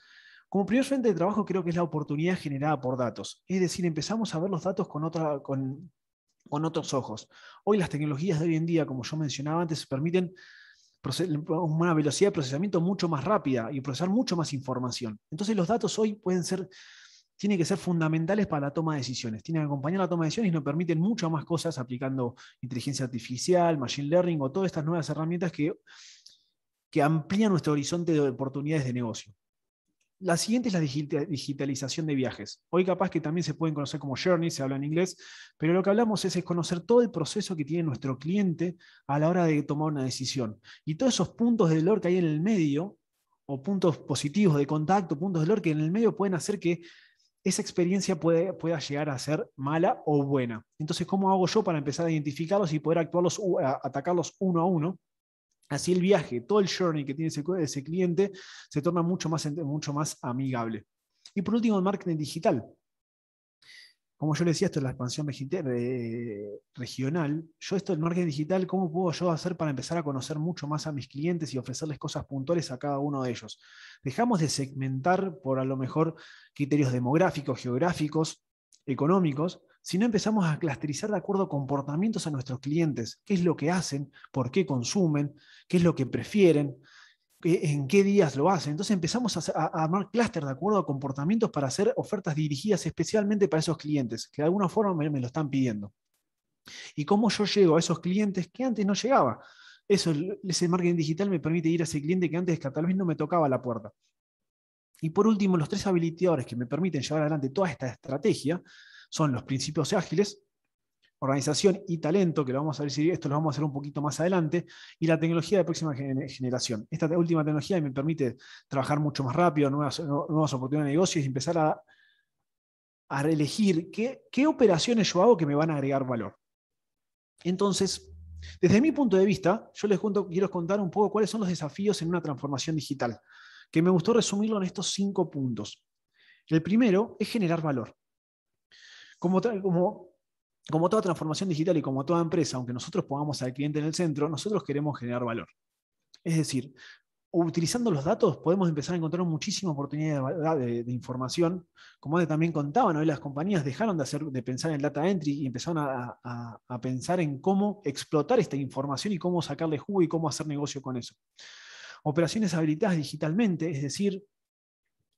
Como primer frente de trabajo creo que es la oportunidad generada por datos. Es decir, empezamos a ver los datos con, con otros ojos. Hoy las tecnologías de hoy en día, como yo mencionaba antes, permiten una velocidad de procesamiento mucho más rápida y procesar mucho más información. Entonces los datos hoy pueden ser tienen que ser fundamentales para la toma de decisiones. Tienen que acompañar la toma de decisiones y nos permiten muchas más cosas aplicando inteligencia artificial, machine learning o todas estas nuevas herramientas que, que amplían nuestro horizonte de oportunidades de negocio. La siguiente es la digitalización de viajes. Hoy capaz que también se pueden conocer como journey, se habla en inglés, pero lo que hablamos es, es, conocer todo el proceso que tiene nuestro cliente a la hora de tomar una decisión. Y todos esos puntos de dolor que hay en el medio, o puntos positivos de contacto, puntos de dolor que en el medio pueden hacer que esa experiencia puede, pueda llegar a ser mala o buena. Entonces, ¿cómo hago yo para empezar a identificarlos y poder actuarlos, atacarlos uno a uno? Así el viaje, todo el journey que tiene ese, cliente se torna mucho más, mucho más amigable. Y por último, el marketing digital como yo le decía, esto es la expansión eh, regional. Yo esto el marketing digital, ¿cómo puedo yo hacer para empezar a conocer mucho más a mis clientes y ofrecerles cosas puntuales a cada uno de ellos? Dejamos de segmentar por a lo mejor criterios demográficos, geográficos, económicos, sino empezamos a clasterizar de acuerdo a comportamientos a nuestros clientes, qué es lo que hacen, por qué consumen, qué es lo que prefieren. Eh, en qué días lo hacen. Entonces empezamos a, armar clúster de acuerdo a comportamientos para hacer ofertas dirigidas especialmente para esos clientes, que de alguna forma me, lo están pidiendo. Y cómo yo llego a esos clientes que antes no llegaba. Eso, ese marketing digital me permite ir a ese cliente que antes tal vez no me tocaba la puerta. Y por último, los tres habilitadores que me permiten llevar adelante toda esta estrategia son los principios ágiles, organización y talento, que lo vamos a decir esto lo vamos a hacer un poquito más adelante, y la tecnología de próxima generación. Esta última tecnología me permite trabajar mucho más rápido, nuevas, nuevas oportunidades de negocio, y empezar a, a elegir qué, operaciones yo hago que me van a agregar valor. Entonces, desde mi punto de vista, yo les quiero contar un poco cuáles son los desafíos en una transformación digital, que me gustó resumirlo en estos cinco puntos. El primero es generar valor. Como, como como toda transformación digital y como toda empresa, aunque nosotros pongamos al cliente en el centro, nosotros queremos generar valor. Es decir, utilizando los datos podemos empezar a encontrar muchísimas oportunidades de, información. Como antes también contaban, hoy las compañías dejaron de, de pensar en data entry y empezaron a, pensar en cómo explotar esta información y cómo sacarle jugo y cómo hacer negocio con eso. Operaciones habilitadas digitalmente, es decir,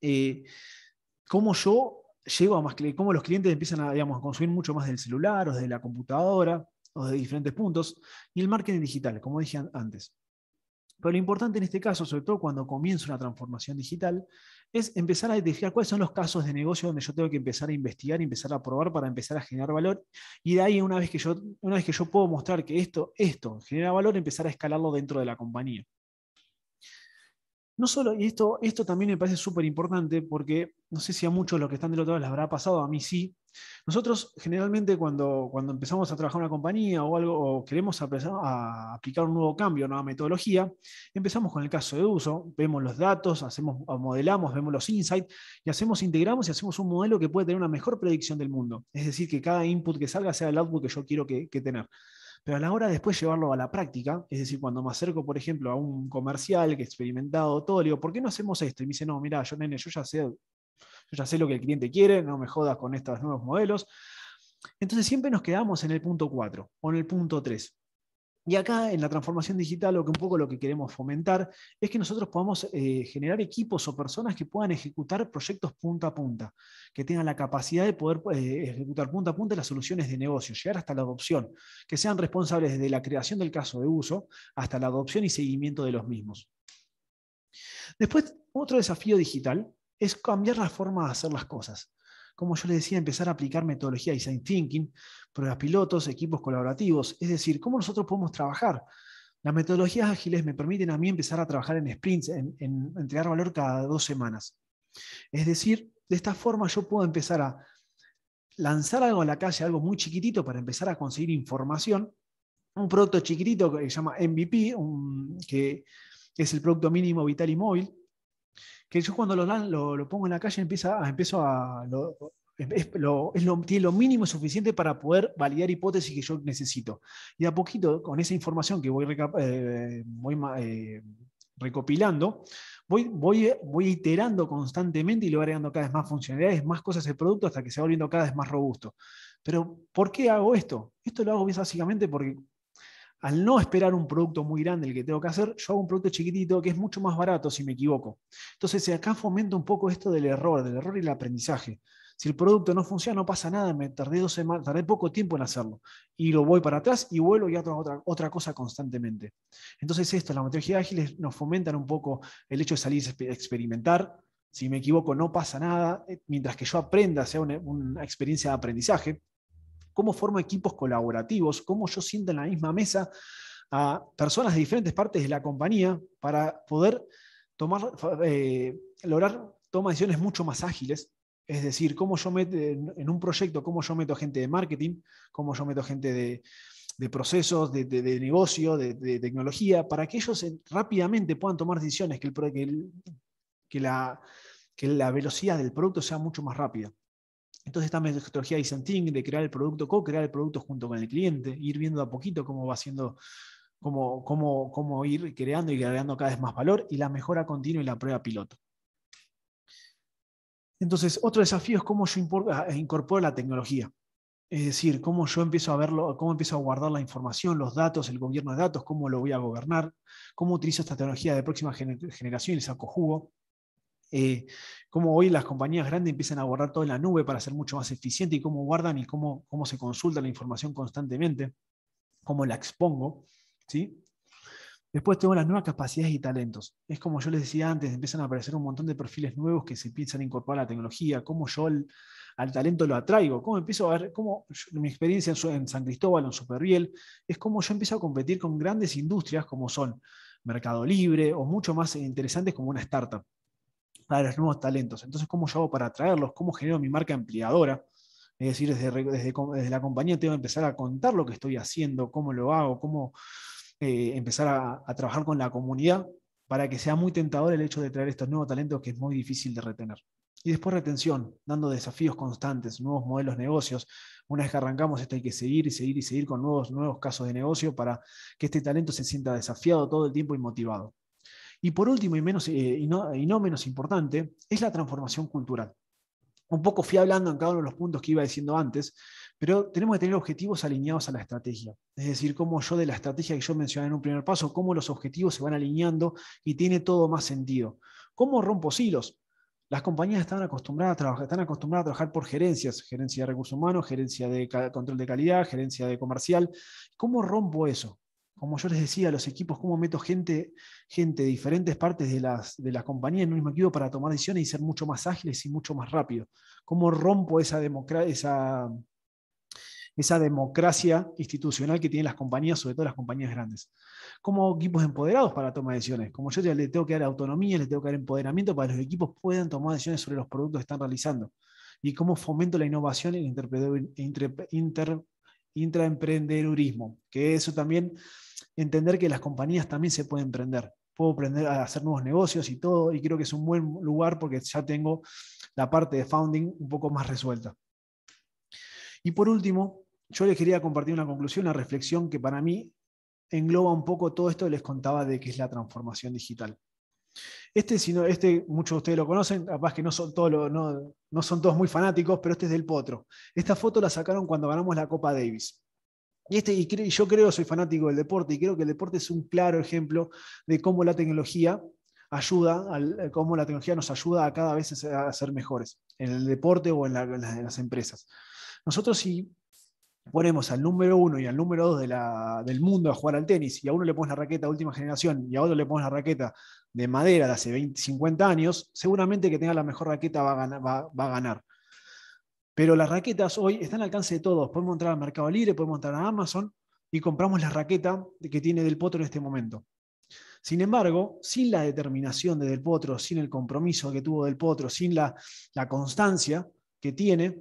eh, cómo yo llego a más que cómo los clientes empiezan a, a consumir mucho más del celular o de la computadora o de diferentes puntos, y el marketing digital, como dije antes. Pero lo importante en este caso, sobre todo cuando comienza una transformación digital, es empezar a identificar cuáles son los casos de negocio donde yo tengo que empezar a investigar, empezar a probar para empezar a generar valor. Y de ahí, una vez que yo, una vez que yo puedo mostrar que esto, esto genera valor, empezar a escalarlo dentro de la compañía. No solo, y esto, esto también me parece súper importante porque no sé si a muchos los que están del otro lado les habrá pasado, a mí sí. Nosotros generalmente cuando, cuando empezamos a trabajar una compañía o algo, o queremos a aplicar un nuevo cambio, una nueva metodología, empezamos con el caso de uso, vemos los datos, hacemos, modelamos, vemos los insights y hacemos, integramos y hacemos un modelo que puede tener una mejor predicción del mundo. Es decir, que cada input que salga sea el output que yo quiero que, que tener. Pero a la hora de después llevarlo a la práctica, es decir, cuando me acerco, por ejemplo, a un comercial que experimentado, todo, le digo, ¿por qué no hacemos esto? Y me dice, no, mira, yo, nene, yo ya sé, yo ya sé lo que el cliente quiere, no me jodas con estos nuevos modelos. Entonces siempre nos quedamos en el punto 4 o en el punto 3. Y acá en la transformación digital, lo que un poco lo que queremos fomentar es que nosotros podamos eh, generar equipos o personas que puedan ejecutar proyectos punta a punta, que tengan la capacidad de poder eh, ejecutar punta a punta las soluciones de negocio, llegar hasta la adopción, que sean responsables desde la creación del caso de uso hasta la adopción y seguimiento de los mismos. Después, otro desafío digital es cambiar la forma de hacer las cosas como yo les decía, empezar a aplicar metodología design thinking, pruebas pilotos, equipos colaborativos, es decir, cómo nosotros podemos trabajar. Las metodologías ágiles me permiten a mí empezar a trabajar en sprints, en, entregar valor cada dos semanas. Es decir, de esta forma yo puedo empezar a lanzar algo a la calle, algo muy chiquitito para empezar a conseguir información, un producto chiquitito que se llama MVP, que es el producto mínimo vital y móvil, que yo cuando lo, pongo en la calle empieza, ah, empiezo a... tiene lo mínimo suficiente para poder validar hipótesis que yo necesito. Y a poquito, con esa información que voy, eh, eh, recopilando, voy, voy, voy iterando constantemente y le voy agregando cada vez más funcionalidades, más cosas al producto hasta que se va volviendo cada vez más robusto. Pero, ¿por qué hago esto? Esto lo hago básicamente porque al no esperar un producto muy grande el que tengo que hacer, yo hago un producto chiquitito que es mucho más barato si me equivoco. Entonces, acá fomento un poco esto del error, del error y el aprendizaje. Si el producto no funciona, no pasa nada, me tardé dos semanas, tardé poco tiempo en hacerlo. Y lo voy para atrás y vuelo y hago otra, otra cosa constantemente. Entonces, esto, las metodologías ágiles nos fomentan un poco el hecho de salir a experimentar. Si me equivoco, no pasa nada, eh, mientras que yo aprenda, sea una, una experiencia de aprendizaje cómo formo equipos colaborativos, cómo yo siento en la misma mesa a personas de diferentes partes de la compañía para poder tomar, eh, lograr toma decisiones mucho más ágiles. Es decir, cómo yo meto en un proyecto, cómo yo meto gente de marketing, cómo yo meto gente de, procesos, de, negocio, de, tecnología, para que ellos rápidamente puedan tomar decisiones, que la velocidad del producto sea mucho más rápida. Entonces esta metodología de design de crear el producto, co-crear el producto junto con el cliente, ir viendo a poquito cómo va siendo, cómo, cómo, cómo ir creando y agregando cada vez más valor y la mejora continua y la prueba piloto. Entonces, otro desafío es cómo yo ah, eh, incorporo la tecnología. Es decir, cómo yo empiezo a verlo, cómo empiezo a guardar la información, los datos, el gobierno de datos, cómo lo voy a gobernar, cómo utilizo esta tecnología de próxima generación y saco jugo. Eh, cómo hoy las compañías grandes empiezan a guardar todo en la nube para ser mucho más eficiente y cómo guardan y cómo, cómo se consulta la información constantemente, cómo la expongo. ¿sí? Después tengo las nuevas capacidades y talentos. Es como yo les decía antes, empiezan a aparecer un montón de perfiles nuevos que se empiezan a incorporar a la tecnología, cómo yo al talento lo atraigo, cómo empiezo a ver, cómo mi experiencia en, San Cristóbal, en Superviel es como yo empiezo a competir con grandes industrias como son Mercado Libre o mucho más interesantes como una startup a los nuevos talentos. Entonces, ¿cómo yo hago para atraerlos? ¿Cómo genero mi marca empleadora? Es decir, desde, desde, la compañía tengo que empezar a contar lo que estoy haciendo, cómo lo hago, cómo eh, empezar a, trabajar con la comunidad para que sea muy tentador el hecho de traer estos nuevos talentos que es muy difícil de retener. Y después retención, dando desafíos constantes, nuevos modelos de negocios. Una vez que arrancamos, esto hay que seguir y seguir y seguir con nuevos, nuevos casos de negocio para que este talento se sienta desafiado todo el tiempo y motivado. Y por último, y, menos, eh, y, no, menos importante, es la transformación cultural. Un poco fui hablando en cada uno de los puntos que iba diciendo antes, pero tenemos que tener objetivos alineados a la estrategia. Es decir, cómo yo de la estrategia que yo mencioné en un primer paso, cómo los objetivos se van alineando y tiene todo más sentido. ¿Cómo rompo silos? Las compañías están acostumbradas a trabajar, están acostumbradas a trabajar por gerencias, gerencia de recursos humanos, gerencia de control de calidad, gerencia de comercial. ¿Cómo rompo eso? como yo les decía, los equipos, cómo meto gente, gente de diferentes partes de las, de compañías en un mismo equipo para tomar decisiones y ser mucho más ágiles y mucho más rápido. Cómo rompo esa, democracia institucional que tienen las compañías, sobre todo las compañías grandes. Cómo equipos empoderados para tomar decisiones. Como yo le tengo que dar autonomía, les tengo que dar empoderamiento para que los equipos puedan tomar decisiones sobre los productos que están realizando. Y cómo fomento la innovación en e inter, intraemprendedurismo, que eso también, entender que las compañías también se pueden emprender. Puedo aprender a hacer nuevos negocios y todo, y creo que es un buen lugar porque ya tengo la parte de founding un poco más resuelta. Y por último, yo les quería compartir una conclusión, una reflexión que para mí engloba un poco todo esto que les contaba de qué es la transformación digital. Este, no este, muchos de ustedes lo conocen, capaz que no son, todos no, no son todos muy fanáticos, pero este es del Potro. Esta foto la sacaron cuando ganamos la Copa Davis. Y, este, yo creo, soy fanático del deporte, y creo que el deporte es un claro ejemplo de cómo la tecnología ayuda, eh, cómo la tecnología nos ayuda a cada vez a ser mejores, en el deporte o en, las, en las empresas. Nosotros si ponemos al número uno y al número dos de la, del mundo a jugar al tenis, y a uno le pones la raqueta de última generación y a otro le pones la raqueta de madera de hace 20, 50 años, seguramente que tenga la mejor raqueta va a, ganar, va, a ganar. Pero las raquetas hoy están al alcance de todos. Podemos entrar al Mercado Libre, podemos entrar a Amazon y compramos la raqueta que tiene Del Potro en este momento. Sin embargo, sin la determinación de Del Potro, sin el compromiso que tuvo Del Potro, sin la constancia que tiene,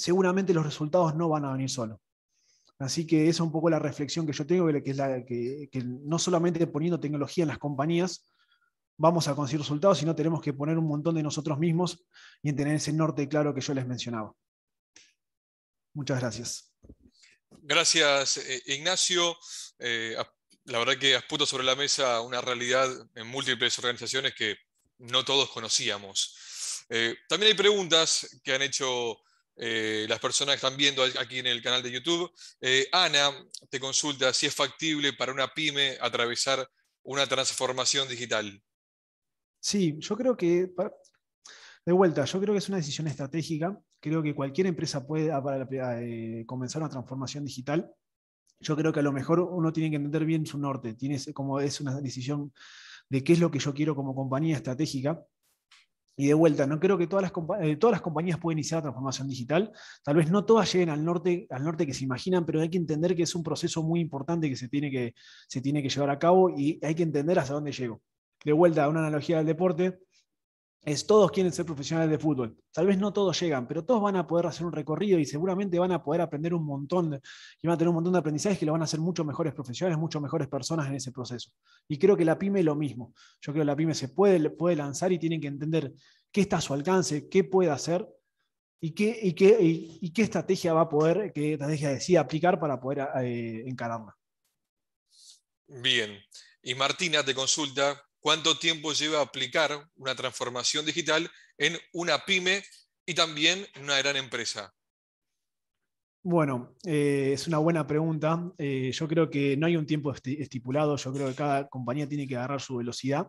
seguramente los resultados no van a venir solo, Así que esa es un poco la reflexión que yo tengo, que es la que, que no solamente poniendo tecnología en las compañías vamos a conseguir resultados, sino tenemos que poner un montón de nosotros mismos y en tener ese norte claro que yo les mencionaba. Muchas gracias. Gracias, eh, Ignacio. Eh, la verdad que has puesto sobre la mesa una realidad en múltiples organizaciones que no todos conocíamos. Eh, también hay preguntas que han hecho eh, las personas que están viendo aquí en el canal de YouTube. Eh, Ana te consulta si es factible para una pyme atravesar una transformación digital. Sí, yo creo que, de vuelta, yo creo que es una decisión estratégica. Creo que cualquier empresa puede ah, ah, eh, comenzar una transformación digital. Yo creo que a lo mejor uno tiene que entender bien su norte. Tienes, como es una decisión de qué es lo que yo quiero como compañía estratégica y de vuelta, no creo que todas las, eh, todas las compañías puedan iniciar la transformación digital. Tal vez no todas lleguen al norte, al norte que se imaginan, pero hay que entender que es un proceso muy importante que se tiene que, se tiene que llevar a cabo y hay que entender hasta dónde llego. De vuelta, a una analogía del deporte es todos quieren ser profesionales de fútbol. Tal vez no todos llegan, pero todos van a poder hacer un recorrido y seguramente van a poder aprender un montón y van a tener un montón de aprendizajes que lo van a hacer mucho mejores profesionales, mucho mejores personas en ese proceso. Y creo que la pyme es lo mismo. Yo creo que la pyme se puede, puede lanzar y tienen que entender qué está a su alcance, qué puede hacer y qué, qué, qué estrategia va a poder, qué estrategia decide aplicar para poder eh, encararla. Bien. Y Martina te consulta, cuánto tiempo lleva aplicar una transformación digital en una pyme y también en una gran empresa. Bueno, eh, es una buena pregunta. Eh, yo creo que no hay un tiempo estipulado. Yo creo que cada compañía tiene que agarrar su velocidad.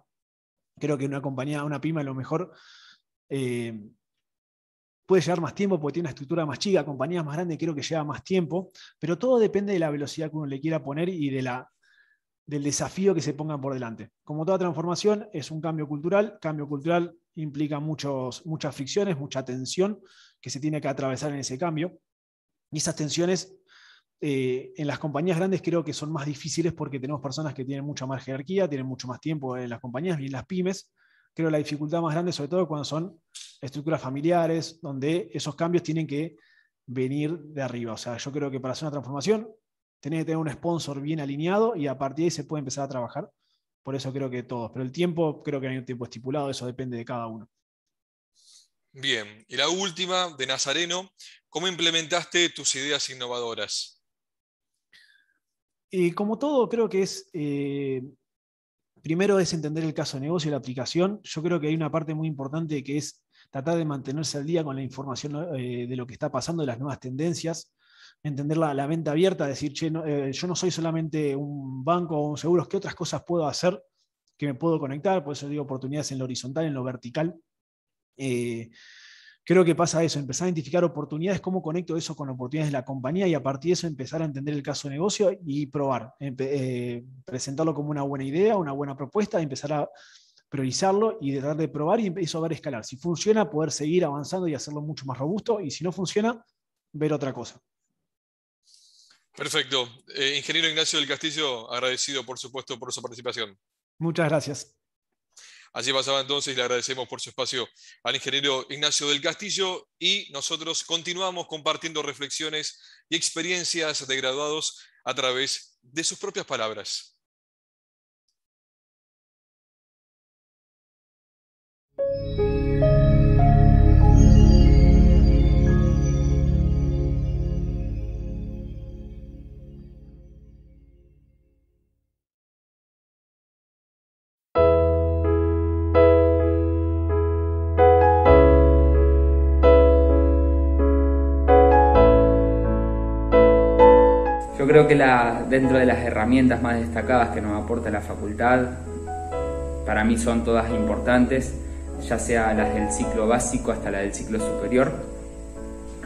Creo que una compañía, una pyme a lo mejor eh, puede llevar más tiempo porque tiene una estructura más chica. Compañías más grandes creo que lleva más tiempo. Pero todo depende de la velocidad que uno le quiera poner y de la del desafío que se pongan por delante. Como toda transformación, es un cambio cultural. Cambio cultural implica muchos, muchas fricciones, mucha tensión que se tiene que atravesar en ese cambio. Y esas tensiones eh, en las compañías grandes creo que son más difíciles porque tenemos personas que tienen mucha más jerarquía, tienen mucho más tiempo en las compañías y en las pymes. Creo la dificultad más grande, sobre todo cuando son estructuras familiares, donde esos cambios tienen que venir de arriba. O sea, yo creo que para hacer una transformación Tenés que tener un sponsor bien alineado y a partir de ahí se puede empezar a trabajar. Por eso creo que todos. Pero el tiempo, creo que hay un tiempo estipulado, eso depende de cada uno. Bien, y la última de Nazareno, ¿cómo implementaste tus ideas innovadoras? Y como todo, creo que es, eh, primero es entender el caso de negocio y la aplicación. Yo creo que hay una parte muy importante que es tratar de mantenerse al día con la información eh, de lo que está pasando, de las nuevas tendencias entender la, venta abierta, decir, che, eh, yo no soy solamente un banco o un seguro, ¿qué otras cosas puedo hacer que me puedo conectar? Por eso digo oportunidades en lo horizontal, en lo vertical. Eh, creo que pasa eso, empezar a identificar oportunidades, cómo conecto eso con oportunidades de la compañía y a partir de eso empezar a entender el caso de negocio y probar, eh, presentarlo como una buena idea, una buena propuesta, empezar a priorizarlo y tratar de probar y eso a ver escalar. Si funciona, poder seguir avanzando y hacerlo mucho más robusto y si no funciona, ver otra cosa. Perfecto. Eh, ingeniero Ignacio del Castillo, agradecido por supuesto por su participación. Muchas gracias. Así pasaba entonces, le agradecemos por su espacio al ingeniero Ignacio del Castillo y nosotros continuamos compartiendo reflexiones y experiencias de graduados a través de sus propias palabras. creo que la, dentro de las herramientas más destacadas que nos aporta la facultad, para mí son todas importantes, ya sea las del ciclo básico hasta las del ciclo superior,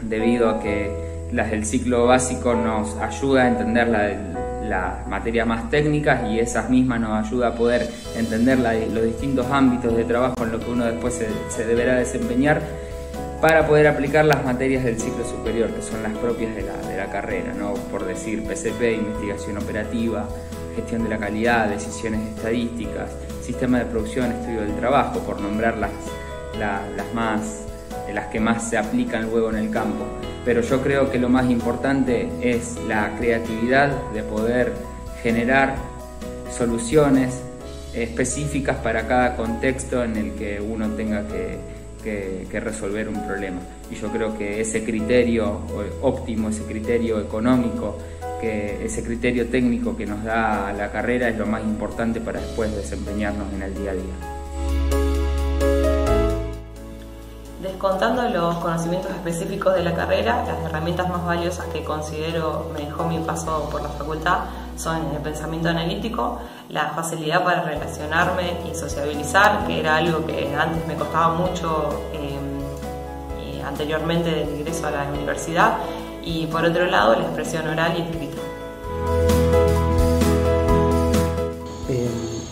debido a que las del ciclo básico nos ayuda a entender las la materias más técnicas y esas mismas nos ayuda a poder entender los distintos ámbitos de trabajo en lo que uno después se deberá desempeñar para poder aplicar las materias del ciclo superior, que son las propias de la, carrera, ¿no? por decir PCP, investigación operativa, gestión de la calidad, decisiones estadísticas, sistema de producción, estudio del trabajo, por nombrar las, las, más, las que más se aplican luego en el campo. Pero yo creo que lo más importante es la creatividad de poder generar soluciones específicas para cada contexto en el que uno tenga que, que, resolver un problema. Y yo creo que ese criterio óptimo, ese criterio económico, que ese criterio técnico que nos da la carrera es lo más importante para después desempeñarnos en el día a día. Descontando los conocimientos específicos de la carrera, las herramientas más valiosas que considero me dejó mi paso por la facultad son el pensamiento analítico, la facilidad para relacionarme y sociabilizar, que era algo que antes me costaba mucho eh, eh, anteriormente del ingreso a la universidad, y por otro lado la expresión oral y escrita. Eh,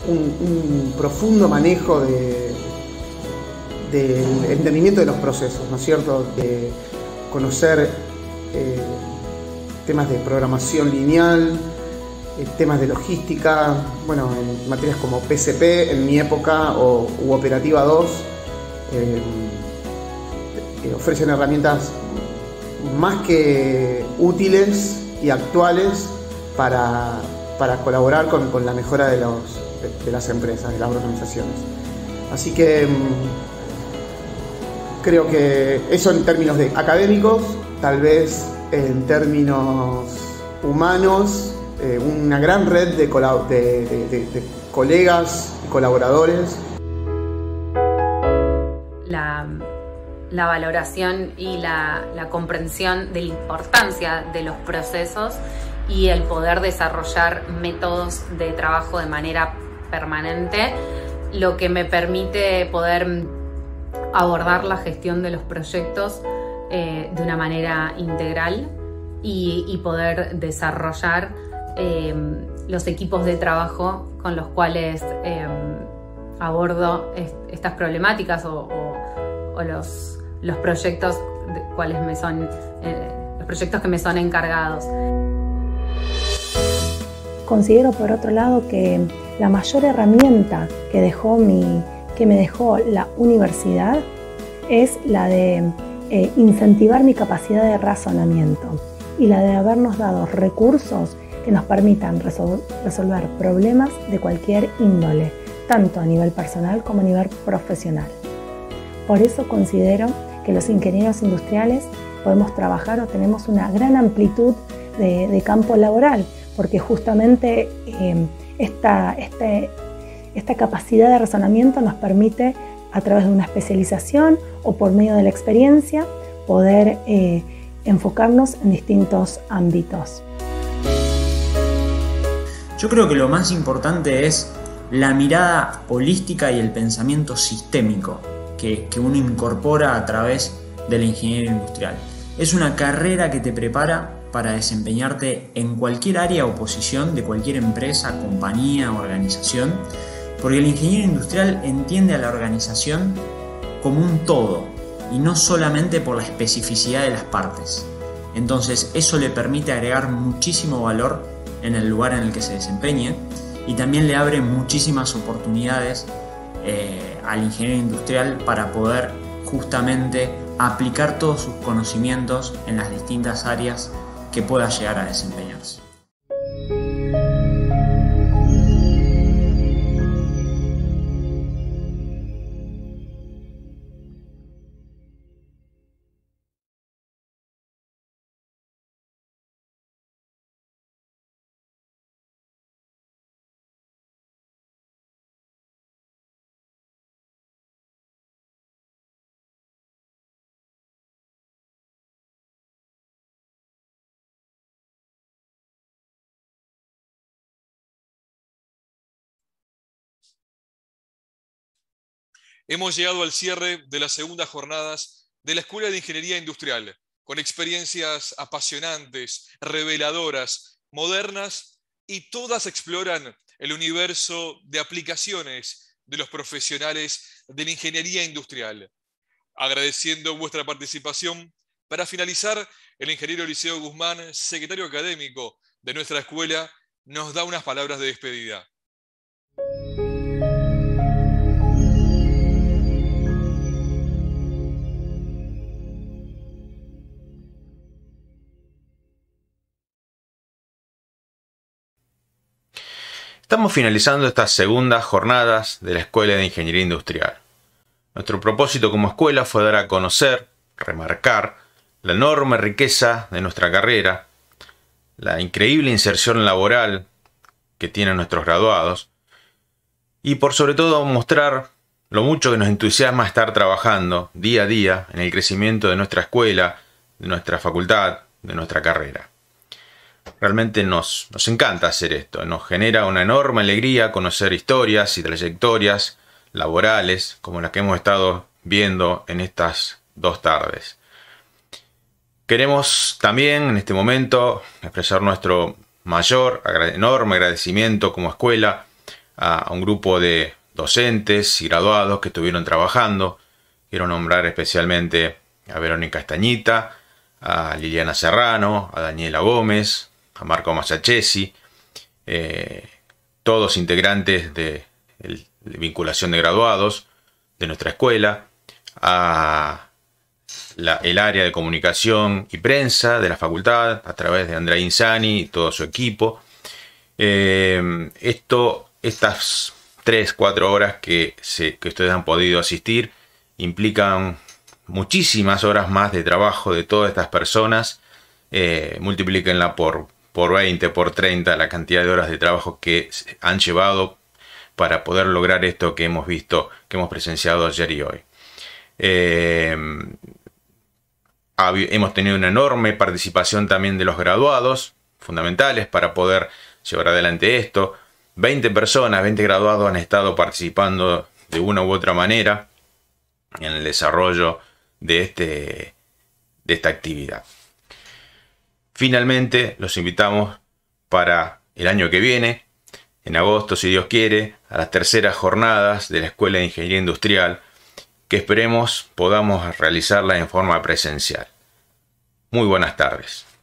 un, profundo manejo de, del entendimiento de los procesos, ¿no es cierto? De conocer temas de programación lineal, temas de logística, bueno, en materias como PCP en mi época o u Operativa 2, eh, eh, ofrecen herramientas más que útiles y actuales para, colaborar con, la mejora de, las empresas, de las organizaciones. Así que mm, creo que eso en términos de académicos, tal vez en términos humanos eh, una gran red de, colegas colaboradores. La, valoración y la, comprensión de la importancia de los procesos y el poder desarrollar métodos de trabajo de manera permanente, lo que me permite poder abordar la gestión de los proyectos eh, de una manera integral y poder desarrollar Em, los equipos de trabajo con los cuales em, abordo estas problemáticas o, los, proyectos son eh, los proyectos que me son encargados. Considero por otro lado que la mayor herramienta que dejó que me dejó la universidad es la de eh, incentivar mi capacidad de razonamiento y la de habernos dado recursos que nos permitan resolver problemas de cualquier índole, tanto a nivel personal como a nivel profesional. Por eso considero que los ingenieros industriales podemos trabajar o tenemos una gran amplitud de, campo laboral, porque justamente em, este, esta, capacidad de razonamiento nos permite a través de una especialización o por medio de la experiencia poder eh, enfocarnos en distintos ámbitos. Yo creo que lo más importante es la mirada holística y el pensamiento sistémico que, que uno incorpora a través del ingeniero industrial. Es una carrera que te prepara para desempeñarte en cualquier área o posición de cualquier empresa, compañía, organización, porque el ingeniero industrial entiende a la organización como un todo y no solamente por la especificidad de las partes. Entonces eso le permite agregar muchísimo valor en el lugar en el que se desempeñe y también le abre muchísimas oportunidades eh, al ingeniero industrial para poder justamente aplicar todos sus conocimientos en las distintas áreas que pueda llegar a desempeñar. Hemos llegado al cierre de las segundas jornadas de la Escuela de Ingeniería Industrial, con experiencias apasionantes, reveladoras, modernas, y todas exploran el universo de aplicaciones de los profesionales de la ingeniería industrial. Agradeciendo vuestra participación, para finalizar, el ingeniero Eliseo Guzmán, secretario académico de nuestra escuela, nos da unas palabras de despedida. Estamos finalizando estas segundas jornadas de la Escuela de Ingeniería Industrial. Nuestro propósito como escuela fue dar a conocer, remarcar, la enorme riqueza de nuestra carrera, la increíble inserción laboral que tienen nuestros graduados y por sobre todo mostrar lo mucho que nos entusiasma estar trabajando día a día en el crecimiento de nuestra escuela, de nuestra facultad, de nuestra carrera. Realmente nos, encanta hacer esto, nos genera una enorme alegría conocer historias y trayectorias laborales como las que hemos estado viendo en estas dos tardes. Queremos también en este momento expresar nuestro mayor, enorme agradecimiento como escuela a un grupo de docentes y graduados que estuvieron trabajando. Quiero nombrar especialmente a Verónica Estañita, a Liliana Serrano, a Daniela Gómez, Marco Masachesi, eh, todos integrantes de, vinculación de graduados de nuestra escuela, a el área de comunicación y prensa de la facultad, a través de Andrea Insani y todo su equipo. Eh, esto, estas 3, 4 horas que, ustedes han podido asistir implican muchísimas horas más de trabajo de todas estas personas. Eh, multiplíquenla por por 20, por 30, la cantidad de horas de trabajo que han llevado para poder lograr esto que hemos visto, que hemos presenciado ayer y hoy. Eh, hemos tenido una enorme participación también de los graduados, fundamentales para poder llevar adelante esto. 20 personas, 20 graduados han estado participando de una u otra manera en el desarrollo de, este, de esta actividad. Finalmente, los invitamos para el año que viene, en agosto, si Dios quiere, a las terceras jornadas de la Escuela de Ingeniería Industrial, que esperemos podamos realizarla en forma presencial. Muy buenas tardes.